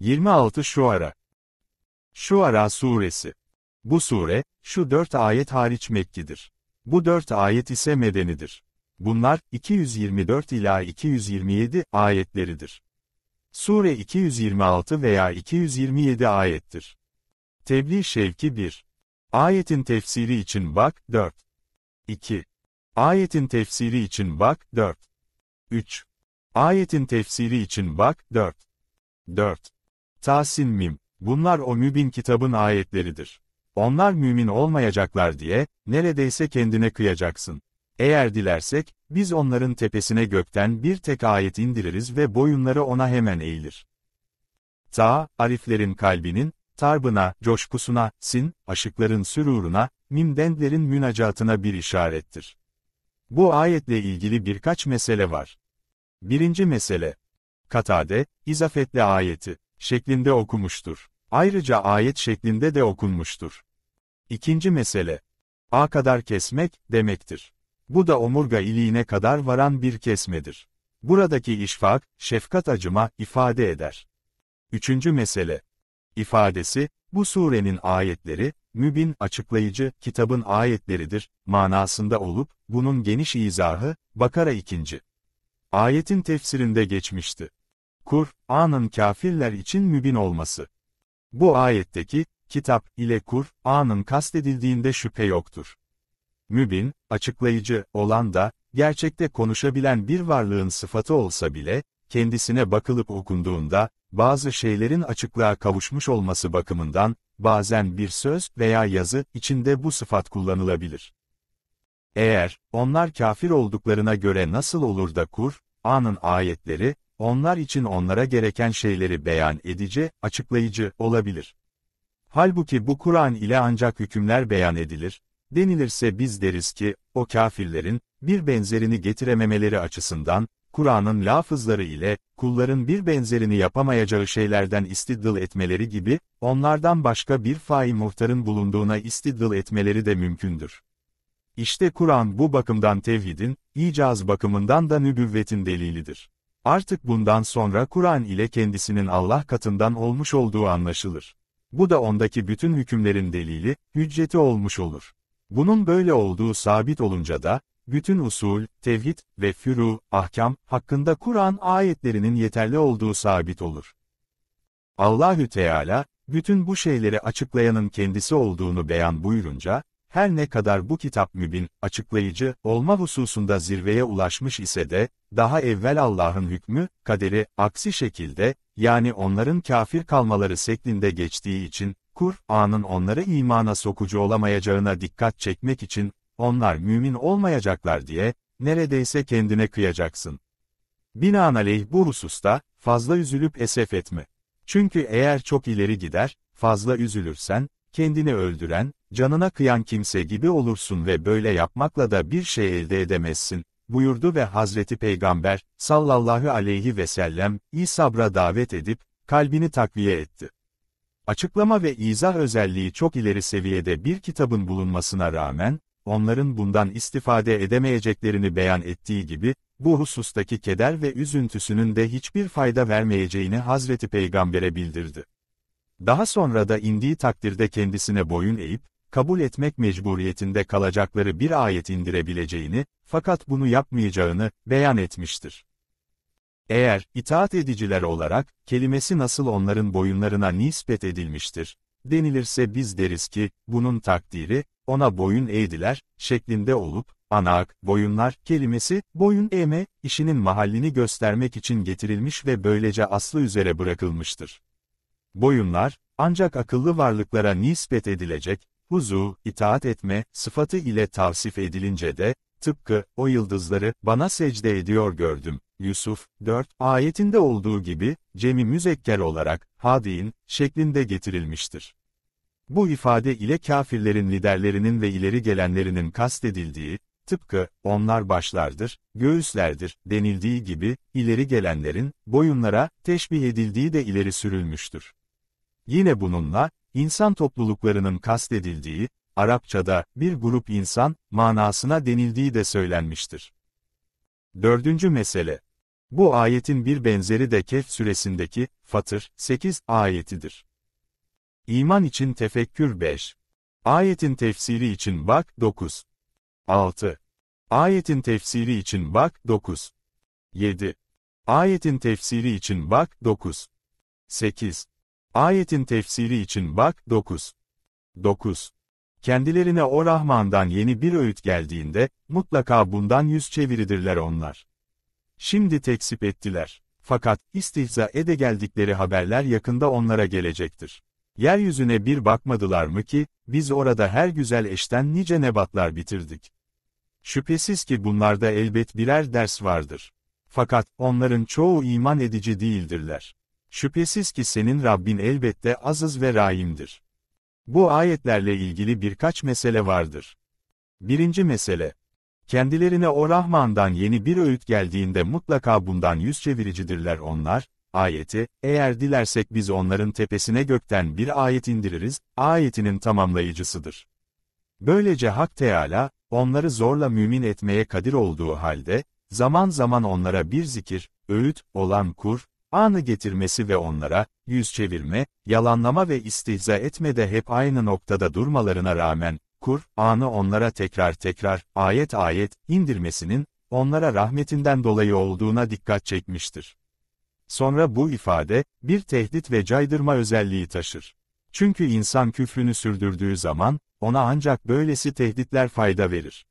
26 Şuara Şuara Suresi Bu sure, şu dört ayet hariç Mekkidir. Bu dört ayet ise medenidir. Bunlar, 224 ila 227 ayetleridir. Sure 226 veya 227 ayettir. Tebliğ Şevki 1. Ayetin tefsiri için bak, 4. 2. Ayetin tefsiri için bak, 4. 3. Ayetin tefsiri için bak, 4. 4. Tahsin Mim, bunlar o mübin kitabın ayetleridir. Onlar mümin olmayacaklar diye, neredeyse kendine kıyacaksın. Eğer dilersek, biz onların tepesine gökten bir tek ayet indiririz ve boyunları ona hemen eğilir. Ta, ariflerin kalbinin, tarbına, coşkusuna, sin, aşıkların süruruna, mimdendlerin münacatına bir işarettir. Bu ayetle ilgili birkaç mesele var. Birinci mesele. Katade, izafetle ayeti şeklinde okumuştur. Ayrıca ayet şeklinde de okunmuştur. İkinci mesele, a kadar kesmek demektir. Bu da omurga iliğine kadar varan bir kesmedir. Buradaki işfak, şefkat acıma ifade eder. Üçüncü mesele, ifadesi, bu surenin ayetleri, mübin açıklayıcı kitabın ayetleridir, manasında olup, bunun geniş izahı, Bakara 2. Ayetin tefsirinde geçmişti. Kur'an'ın kafirler için mübin olması. Bu ayetteki, kitap ile Kur'an'ın kastedildiğinde şüphe yoktur. Mübin, açıklayıcı olan da, gerçekte konuşabilen bir varlığın sıfatı olsa bile, kendisine bakılıp okunduğunda, bazı şeylerin açıklığa kavuşmuş olması bakımından, bazen bir söz veya yazı içinde bu sıfat kullanılabilir. Eğer, onlar kafir olduklarına göre nasıl olur da Kur Kur'an'ın ayetleri, onlar için onlara gereken şeyleri beyan edici, açıklayıcı olabilir. Halbuki bu Kur'an ile ancak hükümler beyan edilir, denilirse biz deriz ki, o kafirlerin, bir benzerini getirememeleri açısından, Kur'an'ın lafızları ile, kulların bir benzerini yapamayacağı şeylerden istidlal etmeleri gibi, onlardan başka bir fai muhtarın bulunduğuna istidlal etmeleri de mümkündür. İşte Kur'an bu bakımdan tevhidin, icaz bakımından da nübüvvetin delilidir. Artık bundan sonra Kur'an ile kendisinin Allah katından olmuş olduğu anlaşılır. Bu da ondaki bütün hükümlerin delili, hücceti olmuş olur. Bunun böyle olduğu sabit olunca da, bütün usul, tevhid ve füru, ahkam hakkında Kur'an ayetlerinin yeterli olduğu sabit olur. Allahü Teala, bütün bu şeyleri açıklayanın kendisi olduğunu beyan buyurunca, her ne kadar bu kitap mübin, açıklayıcı, olma hususunda zirveye ulaşmış ise de, daha evvel Allah'ın hükmü, kaderi, aksi şekilde, yani onların kafir kalmaları şeklinde geçtiği için, Kur'an'ın onları imana sokucu olamayacağına dikkat çekmek için, onlar mümin olmayacaklar diye, neredeyse kendine kıyacaksın. Binaenaleyh bu hususta, fazla üzülüp esef etme. Çünkü eğer çok ileri gider, fazla üzülürsen, kendini öldüren, canına kıyan kimse gibi olursun ve böyle yapmakla da bir şey elde edemezsin, buyurdu ve Hazreti Peygamber, sallallahu aleyhi ve sellem, iyi sabra davet edip, kalbini takviye etti. Açıklama ve izah özelliği çok ileri seviyede bir kitabın bulunmasına rağmen, onların bundan istifade edemeyeceklerini beyan ettiği gibi, bu husustaki keder ve üzüntüsünün de hiçbir fayda vermeyeceğini Hazreti Peygamber'e bildirdi. Daha sonra da indiği takdirde kendisine boyun eğip, kabul etmek mecburiyetinde kalacakları bir ayet indirebileceğini, fakat bunu yapmayacağını beyan etmiştir. Eğer, itaat ediciler olarak, kelimesi nasıl onların boyunlarına nispet edilmiştir, denilirse biz deriz ki, bunun takdiri, ona boyun eğdiler, şeklinde olup, anaak, boyunlar, kelimesi, boyun eğme, işinin mahallini göstermek için getirilmiş ve böylece aslı üzere bırakılmıştır. Boyunlar, ancak akıllı varlıklara nispet edilecek, huzu, itaat etme, sıfatı ile tavsif edilince de, tıpkı, o yıldızları, bana secde ediyor gördüm. Yusuf, 4, ayetinde olduğu gibi, cemi müzekker olarak, hadiin, şeklinde getirilmiştir. Bu ifade ile kafirlerin liderlerinin ve ileri gelenlerinin kastedildiği, tıpkı, onlar başlardır, göğüslerdir, denildiği gibi, ileri gelenlerin, boyunlara, teşbih edildiği de ileri sürülmüştür. Yine bununla, insan topluluklarının kastedildiği, Arapçada bir grup insan manasına denildiği de söylenmiştir. Dördüncü mesele. Bu ayetin bir benzeri de Kehf süresindeki Fatır 8 ayetidir. İman için tefekkür 5. Ayetin tefsiri için bak 9. 6. Ayetin tefsiri için bak 9. 7. Ayetin tefsiri için bak 9. 8. Ayetin tefsiri için bak 9. 9. Kendilerine o Rahman'dan yeni bir öğüt geldiğinde, mutlaka bundan yüz çeviridirler onlar. Şimdi teksip ettiler. Fakat, istihza ede geldikleri haberler yakında onlara gelecektir. Yeryüzüne bir bakmadılar mı ki, biz orada her güzel eşten nice nebatlar bitirdik. Şüphesiz ki bunlarda elbet birer ders vardır. Fakat, onların çoğu iman edici değildirler. Şüphesiz ki senin Rabbin elbette aziz ve rahimdir. Bu ayetlerle ilgili birkaç mesele vardır. Birinci mesele. Kendilerine o Rahman'dan yeni bir öğüt geldiğinde mutlaka bundan yüz çeviricidirler onlar, ayeti, eğer dilersek biz onların tepesine gökten bir ayet indiririz, ayetinin tamamlayıcısıdır. Böylece Hak Teala, onları zorla mümin etmeye kadir olduğu halde, zaman zaman onlara bir zikir, öğüt, olan Kur, anı getirmesi ve onlara, yüz çevirme, yalanlama ve istihza etmede hep aynı noktada durmalarına rağmen, Kur'an'ı onlara tekrar tekrar, ayet ayet, indirmesinin, onlara rahmetinden dolayı olduğuna dikkat çekmiştir. Sonra bu ifade, bir tehdit ve caydırma özelliği taşır. Çünkü insan küfrünü sürdürdüğü zaman, ona ancak böylesi tehditler fayda verir.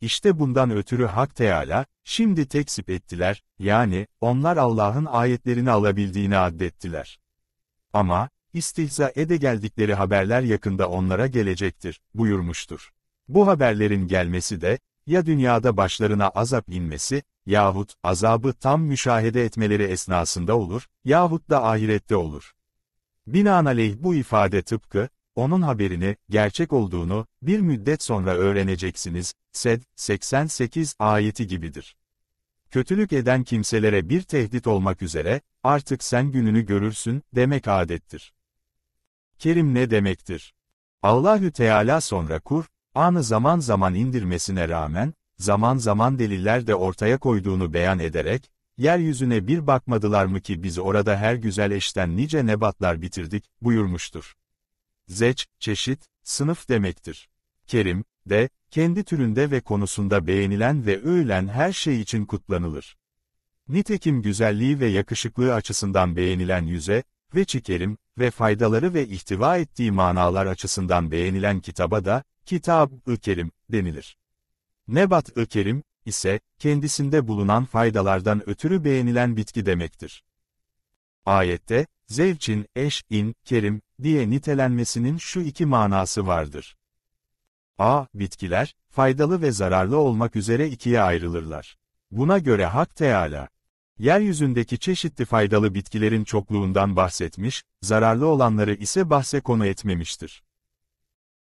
İşte bundan ötürü Hak Teala, şimdi tekzip ettiler, yani, onlar Allah'ın ayetlerini alabildiğini addettiler. Ama, istihza ede geldikleri haberler yakında onlara gelecektir, buyurmuştur. Bu haberlerin gelmesi de, ya dünyada başlarına azap inmesi, yahut azabı tam müşahede etmeleri esnasında olur, yahut da ahirette olur. Binaenaleyh bu ifade tıpkı, onun haberini, gerçek olduğunu, bir müddet sonra öğreneceksiniz, Sed, 88 ayeti gibidir. Kötülük eden kimselere bir tehdit olmak üzere, artık sen gününü görürsün, demek adettir. Kerim ne demektir? Allahü Teala sonra kur, anı zaman zaman indirmesine rağmen, zaman zaman deliller de ortaya koyduğunu beyan ederek, yeryüzüne bir bakmadılar mı ki biz orada her güzel eşten nice nebatlar bitirdik, buyurmuştur zeç, çeşit, sınıf demektir. Kerim, de, kendi türünde ve konusunda beğenilen ve övülen her şey için kutlanılır. Nitekim güzelliği ve yakışıklığı açısından beğenilen yüze, ve çikerim, ve faydaları ve ihtiva ettiği manalar açısından beğenilen kitaba da, kitab-ı kerim, denilir. Nebat-ı kerim, ise, kendisinde bulunan faydalardan ötürü beğenilen bitki demektir. Ayette, Zevcin, eş, in, kerim, diye nitelenmesinin şu iki manası vardır. A. Bitkiler, faydalı ve zararlı olmak üzere ikiye ayrılırlar. Buna göre Hak Teala, yeryüzündeki çeşitli faydalı bitkilerin çokluğundan bahsetmiş, zararlı olanları ise bahse konu etmemiştir.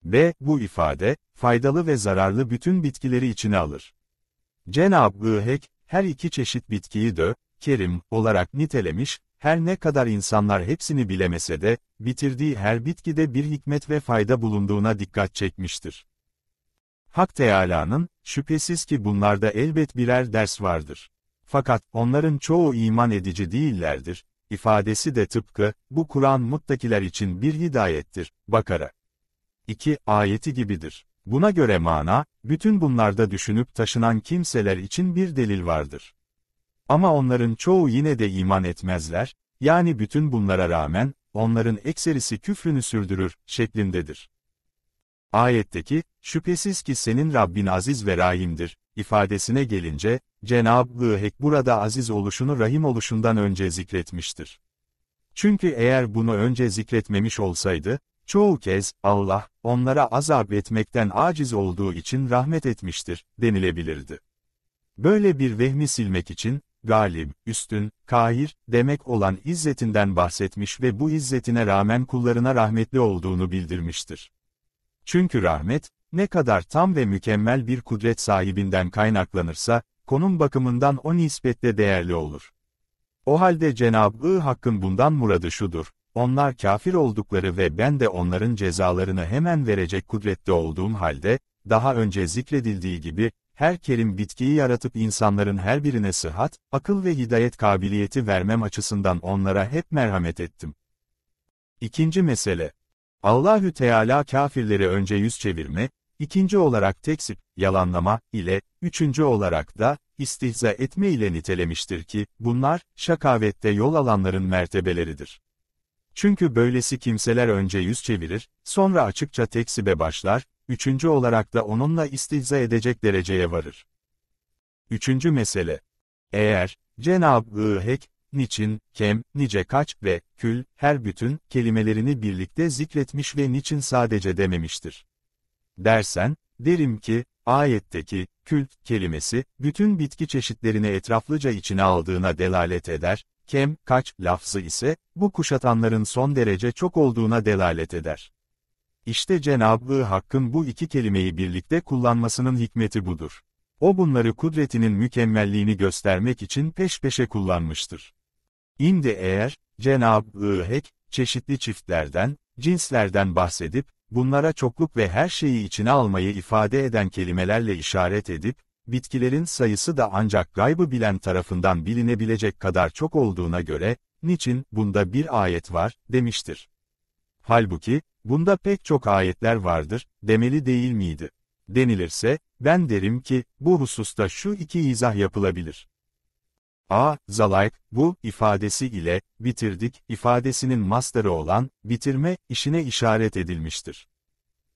B. Bu ifade, faydalı ve zararlı bütün bitkileri içine alır. Cenab-ı Hek, her iki çeşit bitkiyi de kerim olarak nitelemiş, her ne kadar insanlar hepsini bilemese de, bitirdiği her bitkide bir hikmet ve fayda bulunduğuna dikkat çekmiştir. Hak Teâlâ'nın, şüphesiz ki bunlarda elbet birer ders vardır. Fakat onların çoğu iman edici değillerdir, ifadesi de tıpkı, bu Kur'an muttakiler için bir hidayettir, Bakara. 2. Ayeti gibidir. Buna göre mana, bütün bunlarda düşünüp taşınan kimseler için bir delil vardır. Ama onların çoğu yine de iman etmezler, yani bütün bunlara rağmen, onların ekserisi küfrünü sürdürür, şeklindedir. Ayetteki, şüphesiz ki senin Rabbin aziz ve rahimdir, ifadesine gelince, Cenab-ı Hek burada aziz oluşunu rahim oluşundan önce zikretmiştir. Çünkü eğer bunu önce zikretmemiş olsaydı, çoğu kez, Allah, onlara azap etmekten aciz olduğu için rahmet etmiştir, denilebilirdi. Böyle bir vehmi silmek için, Galib, üstün, kahir, demek olan izzetinden bahsetmiş ve bu izzetine rağmen kullarına rahmetli olduğunu bildirmiştir. Çünkü rahmet, ne kadar tam ve mükemmel bir kudret sahibinden kaynaklanırsa, konum bakımından o nispetle değerli olur. O halde Cenab-ı Hakk'ın bundan muradı şudur, onlar kafir oldukları ve ben de onların cezalarını hemen verecek kudrette olduğum halde, daha önce zikredildiği gibi, her kelim bitkiyi yaratıp insanların her birine sıhhat, akıl ve hidayet kabiliyeti vermem açısından onlara hep merhamet ettim. İkinci mesele. Allahü Teala kafirleri önce yüz çevirme, ikinci olarak tekzip, yalanlama ile, üçüncü olarak da, istihza etme ile nitelemiştir ki, bunlar, şakavette yol alanların mertebeleridir. Çünkü böylesi kimseler önce yüz çevirir, sonra açıkça teksibe başlar, üçüncü olarak da onunla istihza edecek dereceye varır. Üçüncü mesele. Eğer, Cenab-ı Hek, niçin, kem, nice kaç ve kül, her bütün kelimelerini birlikte zikretmiş ve niçin sadece dememiştir. Dersen, derim ki, ayetteki kül kelimesi, bütün bitki çeşitlerini etraflıca içine aldığına delalet eder, kem, kaç lafzı ise, bu kuşatanların son derece çok olduğuna delalet eder. İşte Cenab-ı Hakk'ın bu iki kelimeyi birlikte kullanmasının hikmeti budur. O bunları kudretinin mükemmelliğini göstermek için peş peşe kullanmıştır. İndi eğer, Cenab-ı Hak, çeşitli çiftlerden, cinslerden bahsedip, bunlara çokluk ve her şeyi içine almayı ifade eden kelimelerle işaret edip, bitkilerin sayısı da ancak gaybı bilen tarafından bilinebilecek kadar çok olduğuna göre, niçin bunda bir ayet var, demiştir. Halbuki, Bunda pek çok ayetler vardır, demeli değil miydi? Denilirse, ben derim ki, bu hususta şu iki izah yapılabilir. A. Zalayk, bu, ifadesi ile, bitirdik, ifadesinin mastarı olan, bitirme, işine işaret edilmiştir.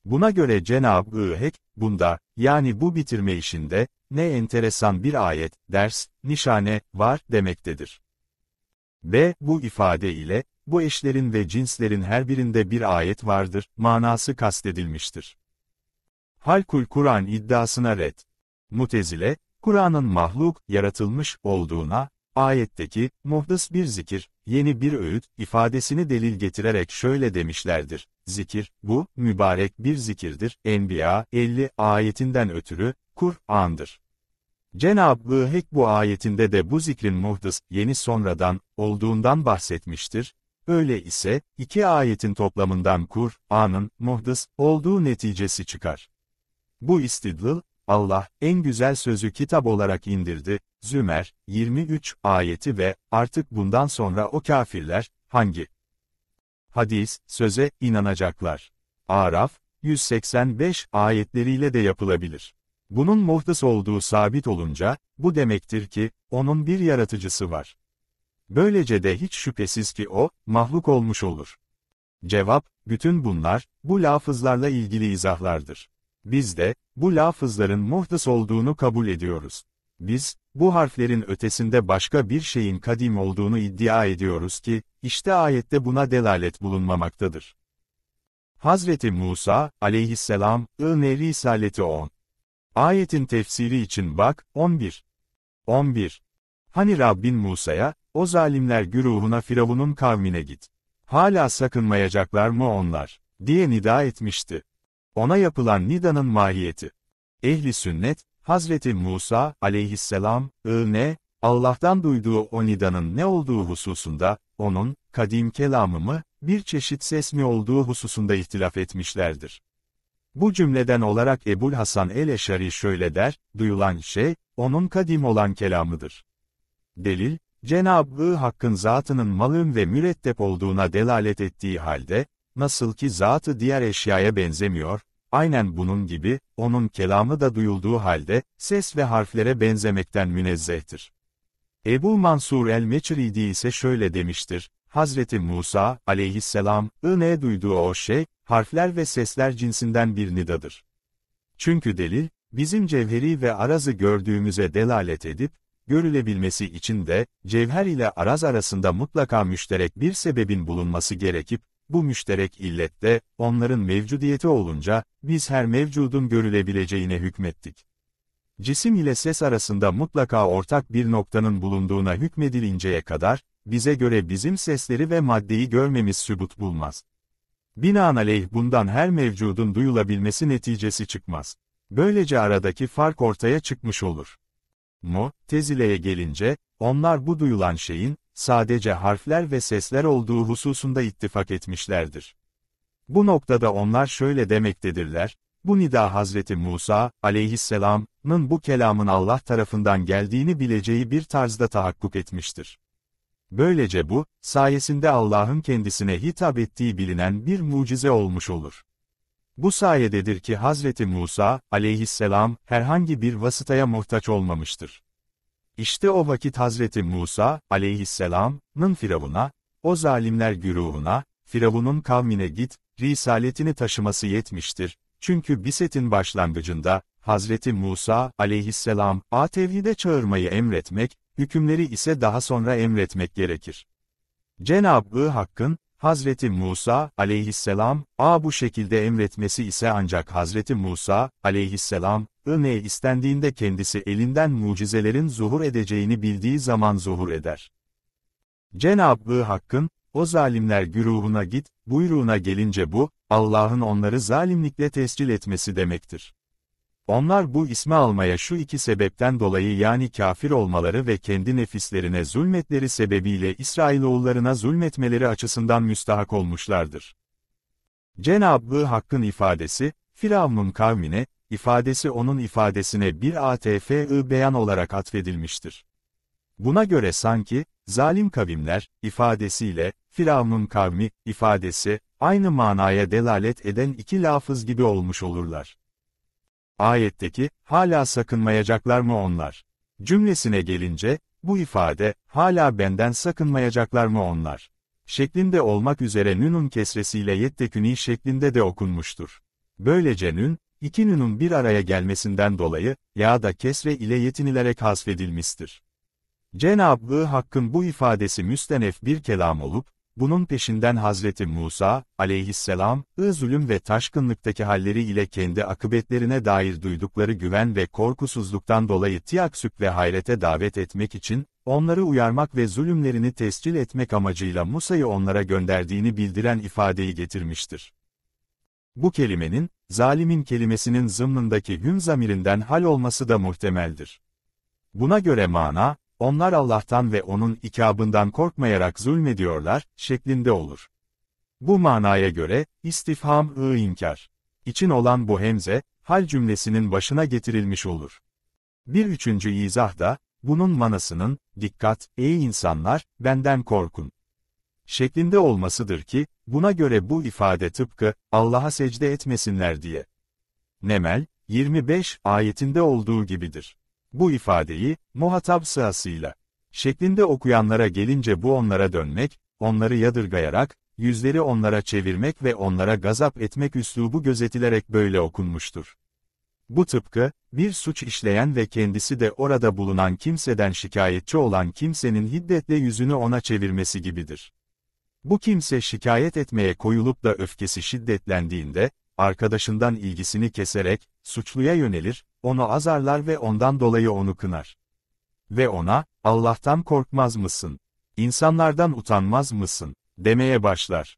Buna göre Cenab-ı Hek, bunda, yani bu bitirme işinde, ne enteresan bir ayet, ders, nişane, var demektedir. B. Bu ifade ile, bu eşlerin ve cinslerin her birinde bir ayet vardır, manası kastedilmiştir. Halkul Kur'an iddiasına red. Mutezile, Kur'an'ın mahluk, yaratılmış olduğuna, ayetteki, muhdas bir zikir, yeni bir öğüt, ifadesini delil getirerek şöyle demişlerdir. Zikir, bu, mübarek bir zikirdir, Enbiya 50 ayetinden ötürü, Kur'an'dır. Cenab-ı Hek bu ayetinde de bu zikrin muhdız, yeni sonradan, olduğundan bahsetmiştir. Öyle ise, iki ayetin toplamından Kur'an'ın, muhdız, olduğu neticesi çıkar. Bu istidlil, Allah, en güzel sözü kitap olarak indirdi, Zümer, 23 ayeti ve, artık bundan sonra o kafirler, hangi? Hadis, söze, inanacaklar. Araf, 185 ayetleriyle de yapılabilir. Bunun muhtıs olduğu sabit olunca, bu demektir ki, onun bir yaratıcısı var. Böylece de hiç şüphesiz ki o, mahluk olmuş olur. Cevap, bütün bunlar, bu lafızlarla ilgili izahlardır. Biz de, bu lafızların muhtıs olduğunu kabul ediyoruz. Biz, bu harflerin ötesinde başka bir şeyin kadim olduğunu iddia ediyoruz ki, işte ayette buna delalet bulunmamaktadır. Hazreti Musa, aleyhisselam, I-Ne Risaleti 10 Ayetin tefsiri için bak, 11. 11. Hani Rabbin Musa'ya, o zalimler güruhuna Firavun'un kavmine git. Hala sakınmayacaklar mı onlar? diye nida etmişti. Ona yapılan nidanın mahiyeti. Ehli sünnet, Hazreti Musa aleyhisselam, ne, Allah'tan duyduğu o nidanın ne olduğu hususunda, onun, kadim kelamı mı, bir çeşit ses mi olduğu hususunda ihtilaf etmişlerdir. Bu cümleden olarak Ebul Hasan el-Eşari şöyle der, duyulan şey, onun kadim olan kelamıdır. Delil, Cenab-ı Hakk'ın zatının malum ve mürettep olduğuna delalet ettiği halde, nasıl ki zatı diğer eşyaya benzemiyor, aynen bunun gibi, onun kelamı da duyulduğu halde, ses ve harflere benzemekten münezzehtir. Ebu Mansur el-Meçridi ise şöyle demiştir, Hazreti Musa, aleyhisselam, ne duyduğu o şey, harfler ve sesler cinsinden bir nidadır. Çünkü delil, bizim cevheri ve arazı gördüğümüze delalet edip, görülebilmesi için de, cevher ile araz arasında mutlaka müşterek bir sebebin bulunması gerekip, bu müşterek illet de, onların mevcudiyeti olunca, biz her mevcudun görülebileceğine hükmettik. Cisim ile ses arasında mutlaka ortak bir noktanın bulunduğuna hükmedilinceye kadar, bize göre bizim sesleri ve maddeyi görmemiz sübut bulmaz. Binaenaleyh bundan her mevcudun duyulabilmesi neticesi çıkmaz. Böylece aradaki fark ortaya çıkmış olur. Mu, tezileye gelince, onlar bu duyulan şeyin, sadece harfler ve sesler olduğu hususunda ittifak etmişlerdir. Bu noktada onlar şöyle demektedirler, bu nida Hazreti Musa, aleyhisselam'ın bu kelamın Allah tarafından geldiğini bileceği bir tarzda tahakkuk etmiştir. Böylece bu, sayesinde Allah'ın kendisine hitap ettiği bilinen bir mucize olmuş olur. Bu sayededir ki Hazreti Musa, aleyhisselam, herhangi bir vasıtaya muhtaç olmamıştır. İşte o vakit Hazreti Musa, aleyhisselam'nın Firavun'a, o zalimler güruhuna, Firavun'un kavmine git, risaletini taşıması yetmiştir. Çünkü Biset'in başlangıcında, Hazreti Musa, aleyhisselam, a tevhide çağırmayı emretmek, hükümleri ise daha sonra emretmek gerekir. Cenab-ı Hakk'ın, Hazreti Musa aleyhisselam, a bu şekilde emretmesi ise ancak Hazreti Musa aleyhisselam, ı ne istendiğinde kendisi elinden mucizelerin zuhur edeceğini bildiği zaman zuhur eder. Cenab-ı Hakk'ın, o zalimler güruhuna git, buyruğuna gelince bu, Allah'ın onları zalimlikle tescil etmesi demektir. Onlar bu ismi almaya şu iki sebepten dolayı yani kafir olmaları ve kendi nefislerine zulmetleri sebebiyle İsrailoğullarına zulmetmeleri açısından müstahak olmuşlardır. Cenab-ı Hakk'ın ifadesi, Firavun'un kavmine, ifadesi onun ifadesine bir ATF-ı beyan olarak atfedilmiştir. Buna göre sanki, zalim kavimler, ifadesiyle, Firavun'un kavmi, ifadesi, aynı manaya delalet eden iki lafız gibi olmuş olurlar ayetteki, hala sakınmayacaklar mı onlar? Cümlesine gelince, bu ifade, hala benden sakınmayacaklar mı onlar? Şeklinde olmak üzere nünun kesresiyle yetteküni şeklinde de okunmuştur. Böylece nün, iki nünun bir araya gelmesinden dolayı, ya da kesre ile yetinilerek hasfedilmiştir. ı hakkın bu ifadesi müstenef bir kelam olup, bunun peşinden Hazreti Musa, aleyhisselam, ı zulüm ve taşkınlıktaki halleri ile kendi akıbetlerine dair duydukları güven ve korkusuzluktan dolayı tiyaksük ve hayrete davet etmek için, onları uyarmak ve zulümlerini tescil etmek amacıyla Musa'yı onlara gönderdiğini bildiren ifadeyi getirmiştir. Bu kelimenin, zalimin kelimesinin zımnındaki hüm zamirinden hal olması da muhtemeldir. Buna göre mana, onlar Allah'tan ve onun ikabından korkmayarak zulmediyorlar, şeklinde olur. Bu manaya göre, istifham-ı inkar. İçin olan bu hemze, hal cümlesinin başına getirilmiş olur. Bir üçüncü izah da, bunun manasının, dikkat, ey insanlar, benden korkun. Şeklinde olmasıdır ki, buna göre bu ifade tıpkı, Allah'a secde etmesinler diye. Nemel, 25 ayetinde olduğu gibidir. Bu ifadeyi, muhatap sıhasıyla şeklinde okuyanlara gelince bu onlara dönmek, onları yadırgayarak, yüzleri onlara çevirmek ve onlara gazap etmek üslubu gözetilerek böyle okunmuştur. Bu tıpkı, bir suç işleyen ve kendisi de orada bulunan kimseden şikayetçi olan kimsenin hiddetle yüzünü ona çevirmesi gibidir. Bu kimse şikayet etmeye koyulup da öfkesi şiddetlendiğinde, arkadaşından ilgisini keserek, suçluya yönelir, onu azarlar ve ondan dolayı onu kınar. Ve ona, Allah'tan korkmaz mısın? İnsanlardan utanmaz mısın? demeye başlar.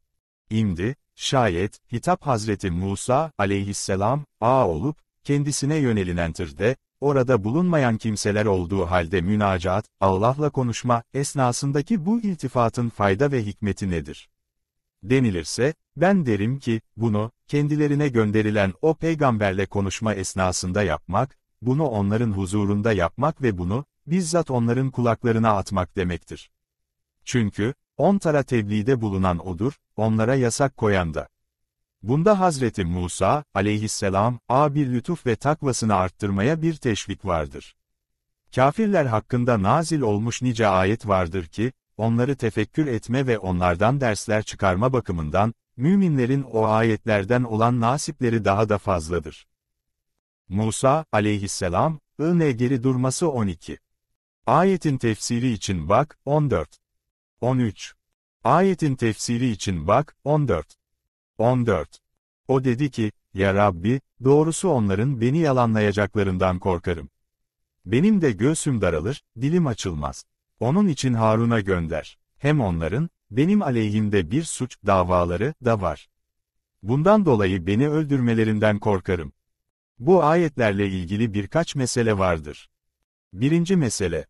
İmdi, şayet, hitap Hazreti Musa aleyhisselam, a olup, kendisine yönelinentir de, orada bulunmayan kimseler olduğu halde münacat, Allah'la konuşma, esnasındaki bu iltifatın fayda ve hikmeti nedir? denilirse, ben derim ki, bunu, kendilerine gönderilen o peygamberle konuşma esnasında yapmak, bunu onların huzurunda yapmak ve bunu, bizzat onların kulaklarına atmak demektir. Çünkü, on tara tebliğde bulunan odur, onlara yasak koyan da. Bunda Hazreti Musa, aleyhisselam, a bir lütuf ve takvasını arttırmaya bir teşvik vardır. Kafirler hakkında nazil olmuş nice ayet vardır ki, onları tefekkür etme ve onlardan dersler çıkarma bakımından, müminlerin o ayetlerden olan nasipleri daha da fazladır. Musa, aleyhisselam, ne geri durması 12. Ayetin tefsiri için bak, 14. 13. Ayetin tefsiri için bak, 14. 14. O dedi ki, Ya Rabbi, doğrusu onların beni yalanlayacaklarından korkarım. Benim de göğsüm daralır, dilim açılmaz. Onun için Harun'a gönder. Hem onların, benim aleyhimde bir suç davaları da var. Bundan dolayı beni öldürmelerinden korkarım. Bu ayetlerle ilgili birkaç mesele vardır. Birinci mesele.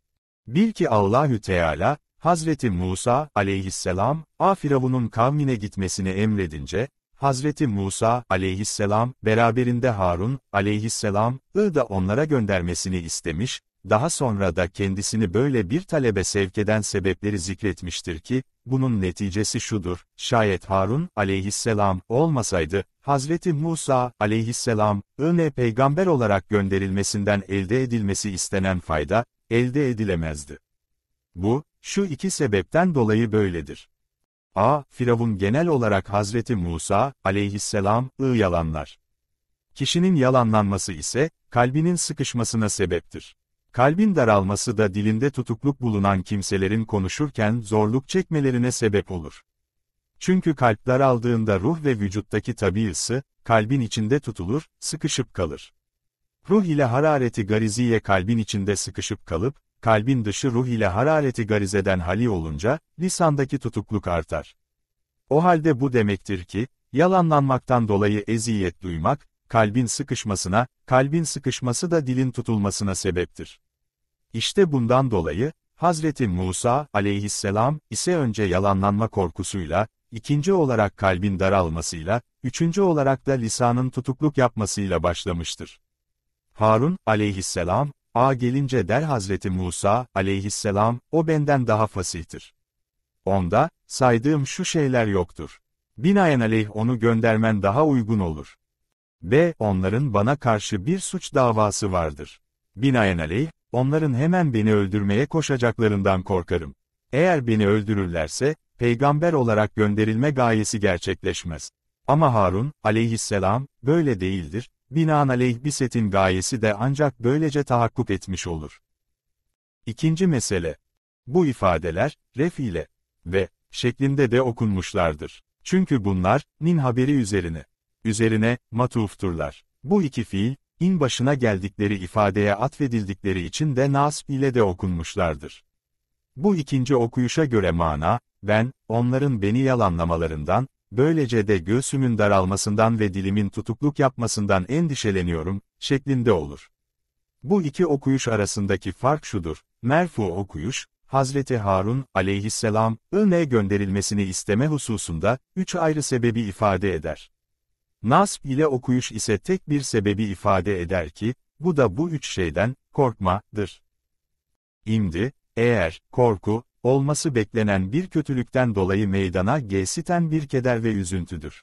Bil ki Allahü Teala, Hazreti Musa aleyhisselam, Afiravunun kavmine gitmesini emredince, Hazreti Musa aleyhisselam beraberinde Harun aleyhisselam, I da onlara göndermesini istemiş, daha sonra da kendisini böyle bir talebe sevk eden sebepleri zikretmiştir ki, bunun neticesi şudur, şayet Harun aleyhisselam olmasaydı, Hazreti Musa aleyhisselam, öne peygamber olarak gönderilmesinden elde edilmesi istenen fayda, elde edilemezdi. Bu, şu iki sebepten dolayı böyledir. A. Firavun genel olarak Hazreti Musa aleyhisselam, ı yalanlar. Kişinin yalanlanması ise, kalbinin sıkışmasına sebeptir. Kalbin daralması da dilinde tutukluk bulunan kimselerin konuşurken zorluk çekmelerine sebep olur. Çünkü kalp daraldığında ruh ve vücuttaki tabi ısı, kalbin içinde tutulur, sıkışıp kalır. Ruh ile harareti gariziye kalbin içinde sıkışıp kalıp, kalbin dışı ruh ile harareti garizeden hali olunca, lisandaki tutukluk artar. O halde bu demektir ki, yalanlanmaktan dolayı eziyet duymak, kalbin sıkışmasına, kalbin sıkışması da dilin tutulmasına sebeptir. İşte bundan dolayı, Hazreti Musa aleyhisselam ise önce yalanlanma korkusuyla, ikinci olarak kalbin daralmasıyla, üçüncü olarak da lisanın tutukluk yapmasıyla başlamıştır. Harun aleyhisselam, a gelince der Hazreti Musa aleyhisselam, o benden daha fasihtir. Onda, saydığım şu şeyler yoktur. aleyh onu göndermen daha uygun olur. B. Onların bana karşı bir suç davası vardır. aleyh onların hemen beni öldürmeye koşacaklarından korkarım. Eğer beni öldürürlerse, peygamber olarak gönderilme gayesi gerçekleşmez. Ama Harun, aleyhisselam, böyle değildir, binaenaleyh bisetin gayesi de ancak böylece tahakkuk etmiş olur. İkinci mesele. Bu ifadeler, ref ile ve şeklinde de okunmuşlardır. Çünkü bunlar, nin haberi üzerine, üzerine, matufturlar. Bu iki fiil, in başına geldikleri ifadeye atfedildikleri için de nasb ile de okunmuşlardır. Bu ikinci okuyuşa göre mana, ben, onların beni yalanlamalarından, böylece de göğsümün daralmasından ve dilimin tutukluk yapmasından endişeleniyorum, şeklinde olur. Bu iki okuyuş arasındaki fark şudur, merfu okuyuş, Hazreti Harun aleyhisselam, ıne gönderilmesini isteme hususunda, üç ayrı sebebi ifade eder. Nasb ile okuyuş ise tek bir sebebi ifade eder ki, bu da bu üç şeyden, korkmadır. İmdi, eğer, korku, olması beklenen bir kötülükten dolayı meydana gelsiten bir keder ve üzüntüdür.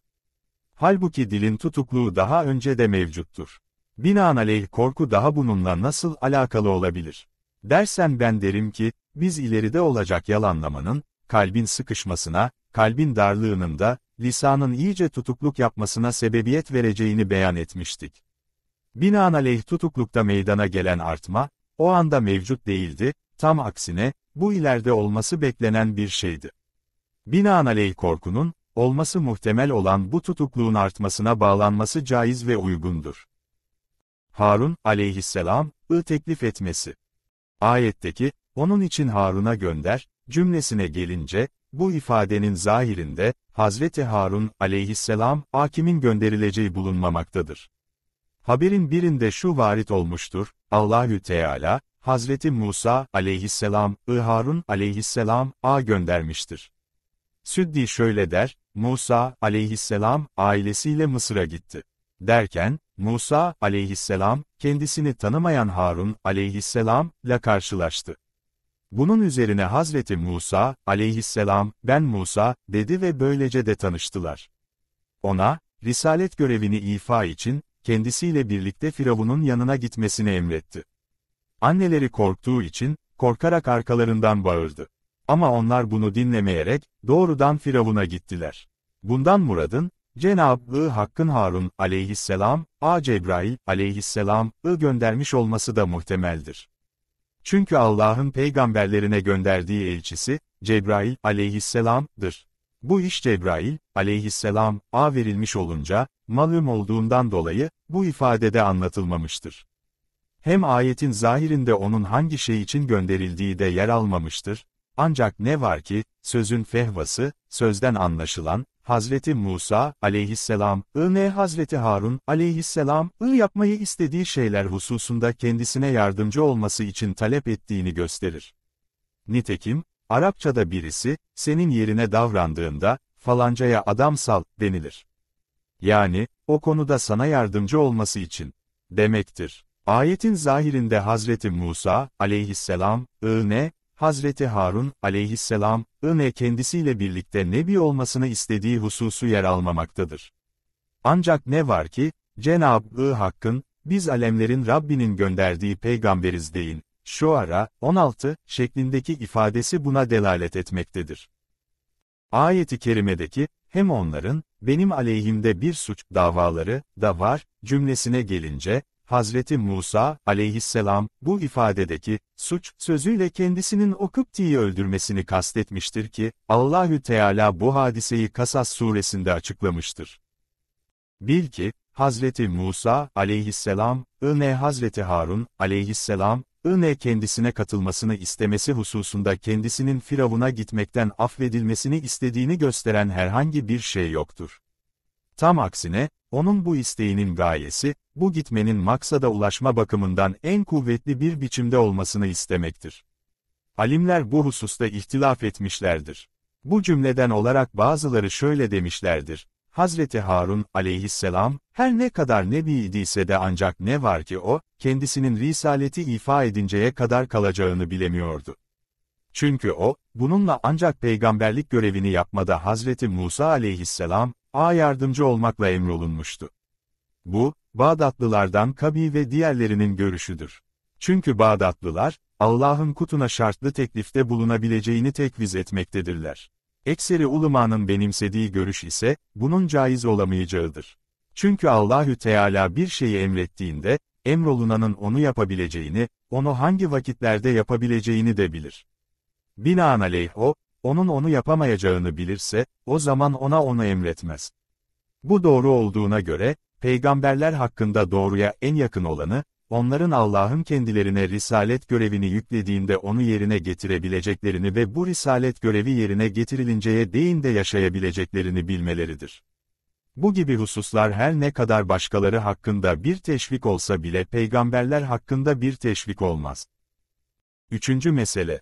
Halbuki dilin tutukluğu daha önce de mevcuttur. Binaenaleyh korku daha bununla nasıl alakalı olabilir? Dersen ben derim ki, biz ileride olacak yalanlamanın, kalbin sıkışmasına, kalbin darlığının da, lisanın iyice tutukluk yapmasına sebebiyet vereceğini beyan etmiştik. Binaenaleyh tutuklukta meydana gelen artma, o anda mevcut değildi, tam aksine, bu ileride olması beklenen bir şeydi. Binaenaleyh korkunun, olması muhtemel olan bu tutukluğun artmasına bağlanması caiz ve uygundur. Harun, aleyhisselam, ı teklif etmesi. Ayetteki, onun için Harun'a gönder, cümlesine gelince, bu ifadenin zahirinde, Hazreti Harun aleyhisselam, hakimin gönderileceği bulunmamaktadır. Haberin birinde şu varit olmuştur, Allahü Teala, Hazreti Musa aleyhisselam, I Harun aleyhisselam, A göndermiştir. Süddi şöyle der, Musa aleyhisselam ailesiyle Mısır'a gitti. Derken, Musa aleyhisselam, kendisini tanımayan Harun aleyhisselam ile karşılaştı. Bunun üzerine Hazreti Musa, aleyhisselam, ben Musa, dedi ve böylece de tanıştılar. Ona, risalet görevini ifa için, kendisiyle birlikte Firavun'un yanına gitmesini emretti. Anneleri korktuğu için, korkarak arkalarından bağırdı. Ama onlar bunu dinlemeyerek, doğrudan Firavun'a gittiler. Bundan muradın, Cenab-ı Hakk'ın Harun aleyhisselam, A. Cebrail aleyhisselam, I göndermiş olması da muhtemeldir. Çünkü Allah'ın peygamberlerine gönderdiği elçisi, Cebrail aleyhisselam'dır. Bu iş Cebrail aleyhisselam a verilmiş olunca, malum olduğundan dolayı, bu ifadede anlatılmamıştır. Hem ayetin zahirinde onun hangi şey için gönderildiği de yer almamıştır, ancak ne var ki, sözün fehvası, sözden anlaşılan, Hazreti Musa aleyhisselam, ne Hazreti Harun aleyhisselam, ı yapmayı istediği şeyler hususunda kendisine yardımcı olması için talep ettiğini gösterir. Nitekim, Arapçada birisi, senin yerine davrandığında, falancaya adam sal, denilir. Yani, o konuda sana yardımcı olması için, demektir. Ayetin zahirinde Hazreti Musa, aleyhisselam, ı ne, Hazreti Harun, aleyhisselam, ıne kendisiyle birlikte nebi olmasını istediği hususu yer almamaktadır. Ancak ne var ki, Cenab-ı Hakk'ın, biz alemlerin Rabbinin gönderdiği peygamberiz deyin, şu ara, 16, şeklindeki ifadesi buna delalet etmektedir. Ayeti kerimedeki, hem onların, benim aleyhimde bir suç davaları, da var, cümlesine gelince, Hazreti Musa, aleyhisselam, bu ifadedeki, suç, sözüyle kendisinin o Kıpti'yi öldürmesini kastetmiştir ki, Allahü Teala bu hadiseyi Kasas suresinde açıklamıştır. Bil ki, Hazreti Musa, aleyhisselam, ne Hazreti Harun, aleyhisselam, ne kendisine katılmasını istemesi hususunda kendisinin Firavun'a gitmekten affedilmesini istediğini gösteren herhangi bir şey yoktur. Tam aksine, onun bu isteğinin gayesi, bu gitmenin maksada ulaşma bakımından en kuvvetli bir biçimde olmasını istemektir. Alimler bu hususta ihtilaf etmişlerdir. Bu cümleden olarak bazıları şöyle demişlerdir. Hazreti Harun aleyhisselam, her ne kadar nebi idiyse de ancak ne var ki o, kendisinin risaleti ifa edinceye kadar kalacağını bilemiyordu. Çünkü o, bununla ancak peygamberlik görevini yapmada Hazreti Musa aleyhisselam, a yardımcı olmakla emrolunmuştu. Bu, Bağdatlılardan Kabi ve diğerlerinin görüşüdür. Çünkü Bağdatlılar, Allah'ın kutuna şartlı teklifte bulunabileceğini tekviz etmektedirler. Ekseri ulumanın benimsediği görüş ise, bunun caiz olamayacağıdır. Çünkü Allahü Teala bir şeyi emrettiğinde, emrolunanın onu yapabileceğini, onu hangi vakitlerde yapabileceğini de bilir. Binaenaleyh o, onun onu yapamayacağını bilirse, o zaman ona onu emretmez. Bu doğru olduğuna göre, peygamberler hakkında doğruya en yakın olanı, onların Allah'ın kendilerine risalet görevini yüklediğinde onu yerine getirebileceklerini ve bu risalet görevi yerine getirilinceye değin de yaşayabileceklerini bilmeleridir. Bu gibi hususlar her ne kadar başkaları hakkında bir teşvik olsa bile peygamberler hakkında bir teşvik olmaz. Üçüncü mesele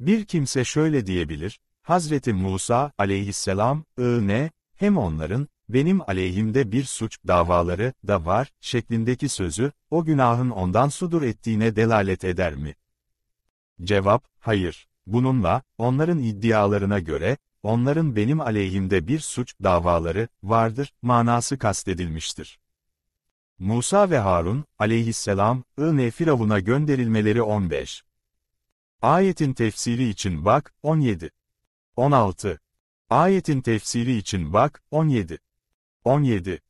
bir kimse şöyle diyebilir, Hazreti Musa aleyhisselam, ne, hem onların, benim aleyhimde bir suç davaları da var şeklindeki sözü, o günahın ondan sudur ettiğine delalet eder mi? Cevap, hayır. Bununla, onların iddialarına göre, onların benim aleyhimde bir suç davaları vardır manası kastedilmiştir. Musa ve Harun, aleyhisselam, I Firavun'a gönderilmeleri 15. Ayetin tefsiri için bak 17. 16. Ayetin tefsiri için bak 17. 17.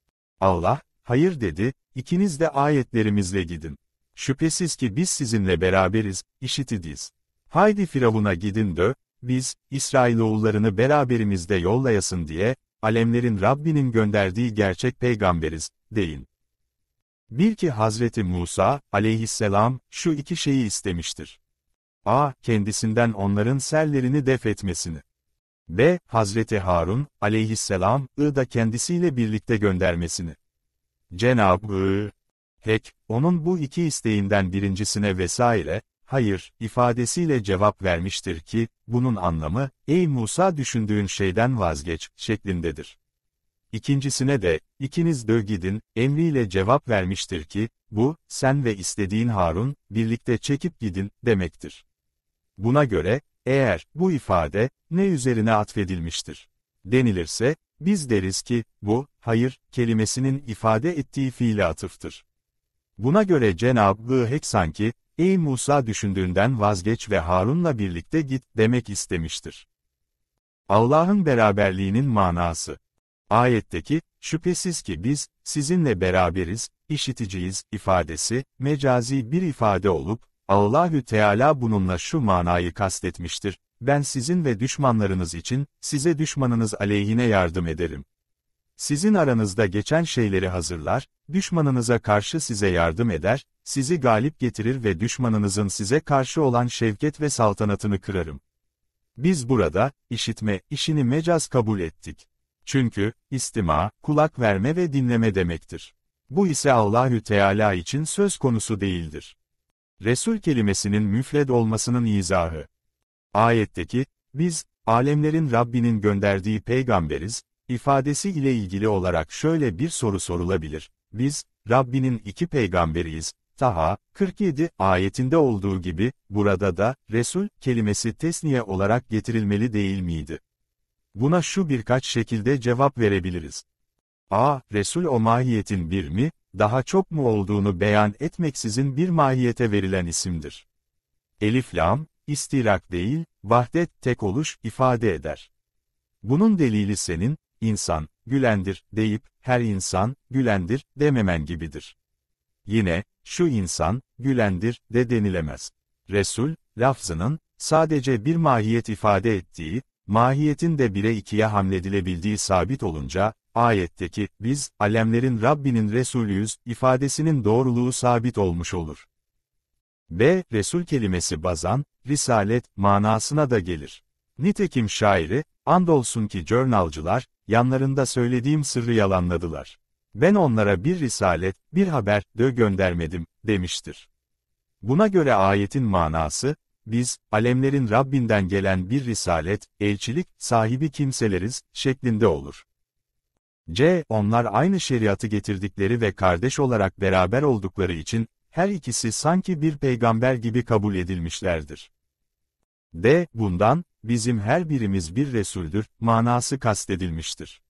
Allah, hayır dedi, ikiniz de ayetlerimizle gidin. Şüphesiz ki biz sizinle beraberiz, işitidiz. Haydi Firavun'a gidin dö, biz, İsrailoğullarını beraberimizde yollayasın diye, alemlerin Rabbinin gönderdiği gerçek peygamberiz, deyin. Bil ki Hazreti Musa, aleyhisselam, şu iki şeyi istemiştir a. Kendisinden onların sellerini def etmesini. b. Hazreti Harun, aleyhisselam, I da kendisiyle birlikte göndermesini. Cenab-ı Hek, onun bu iki isteğinden birincisine vesaire, hayır, ifadesiyle cevap vermiştir ki, bunun anlamı, ey Musa düşündüğün şeyden vazgeç, şeklindedir. İkincisine de, ikiniz dö gidin, emriyle cevap vermiştir ki, bu, sen ve istediğin Harun, birlikte çekip gidin, demektir. Buna göre, eğer bu ifade ne üzerine atfedilmiştir denilirse, biz deriz ki, bu, hayır, kelimesinin ifade ettiği fiili atıftır. Buna göre Cenab-ı Hek sanki, ey Musa düşündüğünden vazgeç ve Harun'la birlikte git demek istemiştir. Allah'ın beraberliğinin manası. Ayetteki, şüphesiz ki biz, sizinle beraberiz, işiticiyiz ifadesi, mecazi bir ifade olup, Allahü Teala bununla şu manayı kastetmiştir, ben sizin ve düşmanlarınız için, size düşmanınız aleyhine yardım ederim. Sizin aranızda geçen şeyleri hazırlar, düşmanınıza karşı size yardım eder, sizi galip getirir ve düşmanınızın size karşı olan şevket ve saltanatını kırarım. Biz burada, işitme, işini mecaz kabul ettik. Çünkü, istima, kulak verme ve dinleme demektir. Bu ise Allahü Teala için söz konusu değildir. Resul kelimesinin müfred olmasının izahı. Ayetteki, biz, alemlerin Rabbinin gönderdiği peygamberiz, ifadesi ile ilgili olarak şöyle bir soru sorulabilir. Biz, Rabbinin iki peygamberiyiz. Taha, 47 ayetinde olduğu gibi, burada da, Resul kelimesi tesniye olarak getirilmeli değil miydi? Buna şu birkaç şekilde cevap verebiliriz. A. Resul o mahiyetin bir mi, daha çok mu olduğunu beyan etmeksizin bir mahiyete verilen isimdir. Elif lam, istirak değil, vahdet tek oluş ifade eder. Bunun delili senin, insan, gülendir deyip, her insan, gülendir dememen gibidir. Yine, şu insan, gülendir de denilemez. Resul, lafzının, sadece bir mahiyet ifade ettiği, mahiyetin de bire ikiye hamledilebildiği sabit olunca, Ayetteki, biz, alemlerin Rabbinin Resulüyüz, ifadesinin doğruluğu sabit olmuş olur. B. Resul kelimesi bazan, risalet, manasına da gelir. Nitekim şairi, andolsun ki jurnalcılar, yanlarında söylediğim sırrı yalanladılar. Ben onlara bir risalet, bir haber, de göndermedim, demiştir. Buna göre ayetin manası, biz, alemlerin Rabbinden gelen bir risalet, elçilik, sahibi kimseleriz, şeklinde olur. C. Onlar aynı şeriatı getirdikleri ve kardeş olarak beraber oldukları için, her ikisi sanki bir peygamber gibi kabul edilmişlerdir. D. Bundan, bizim her birimiz bir Resuldür, manası kastedilmiştir.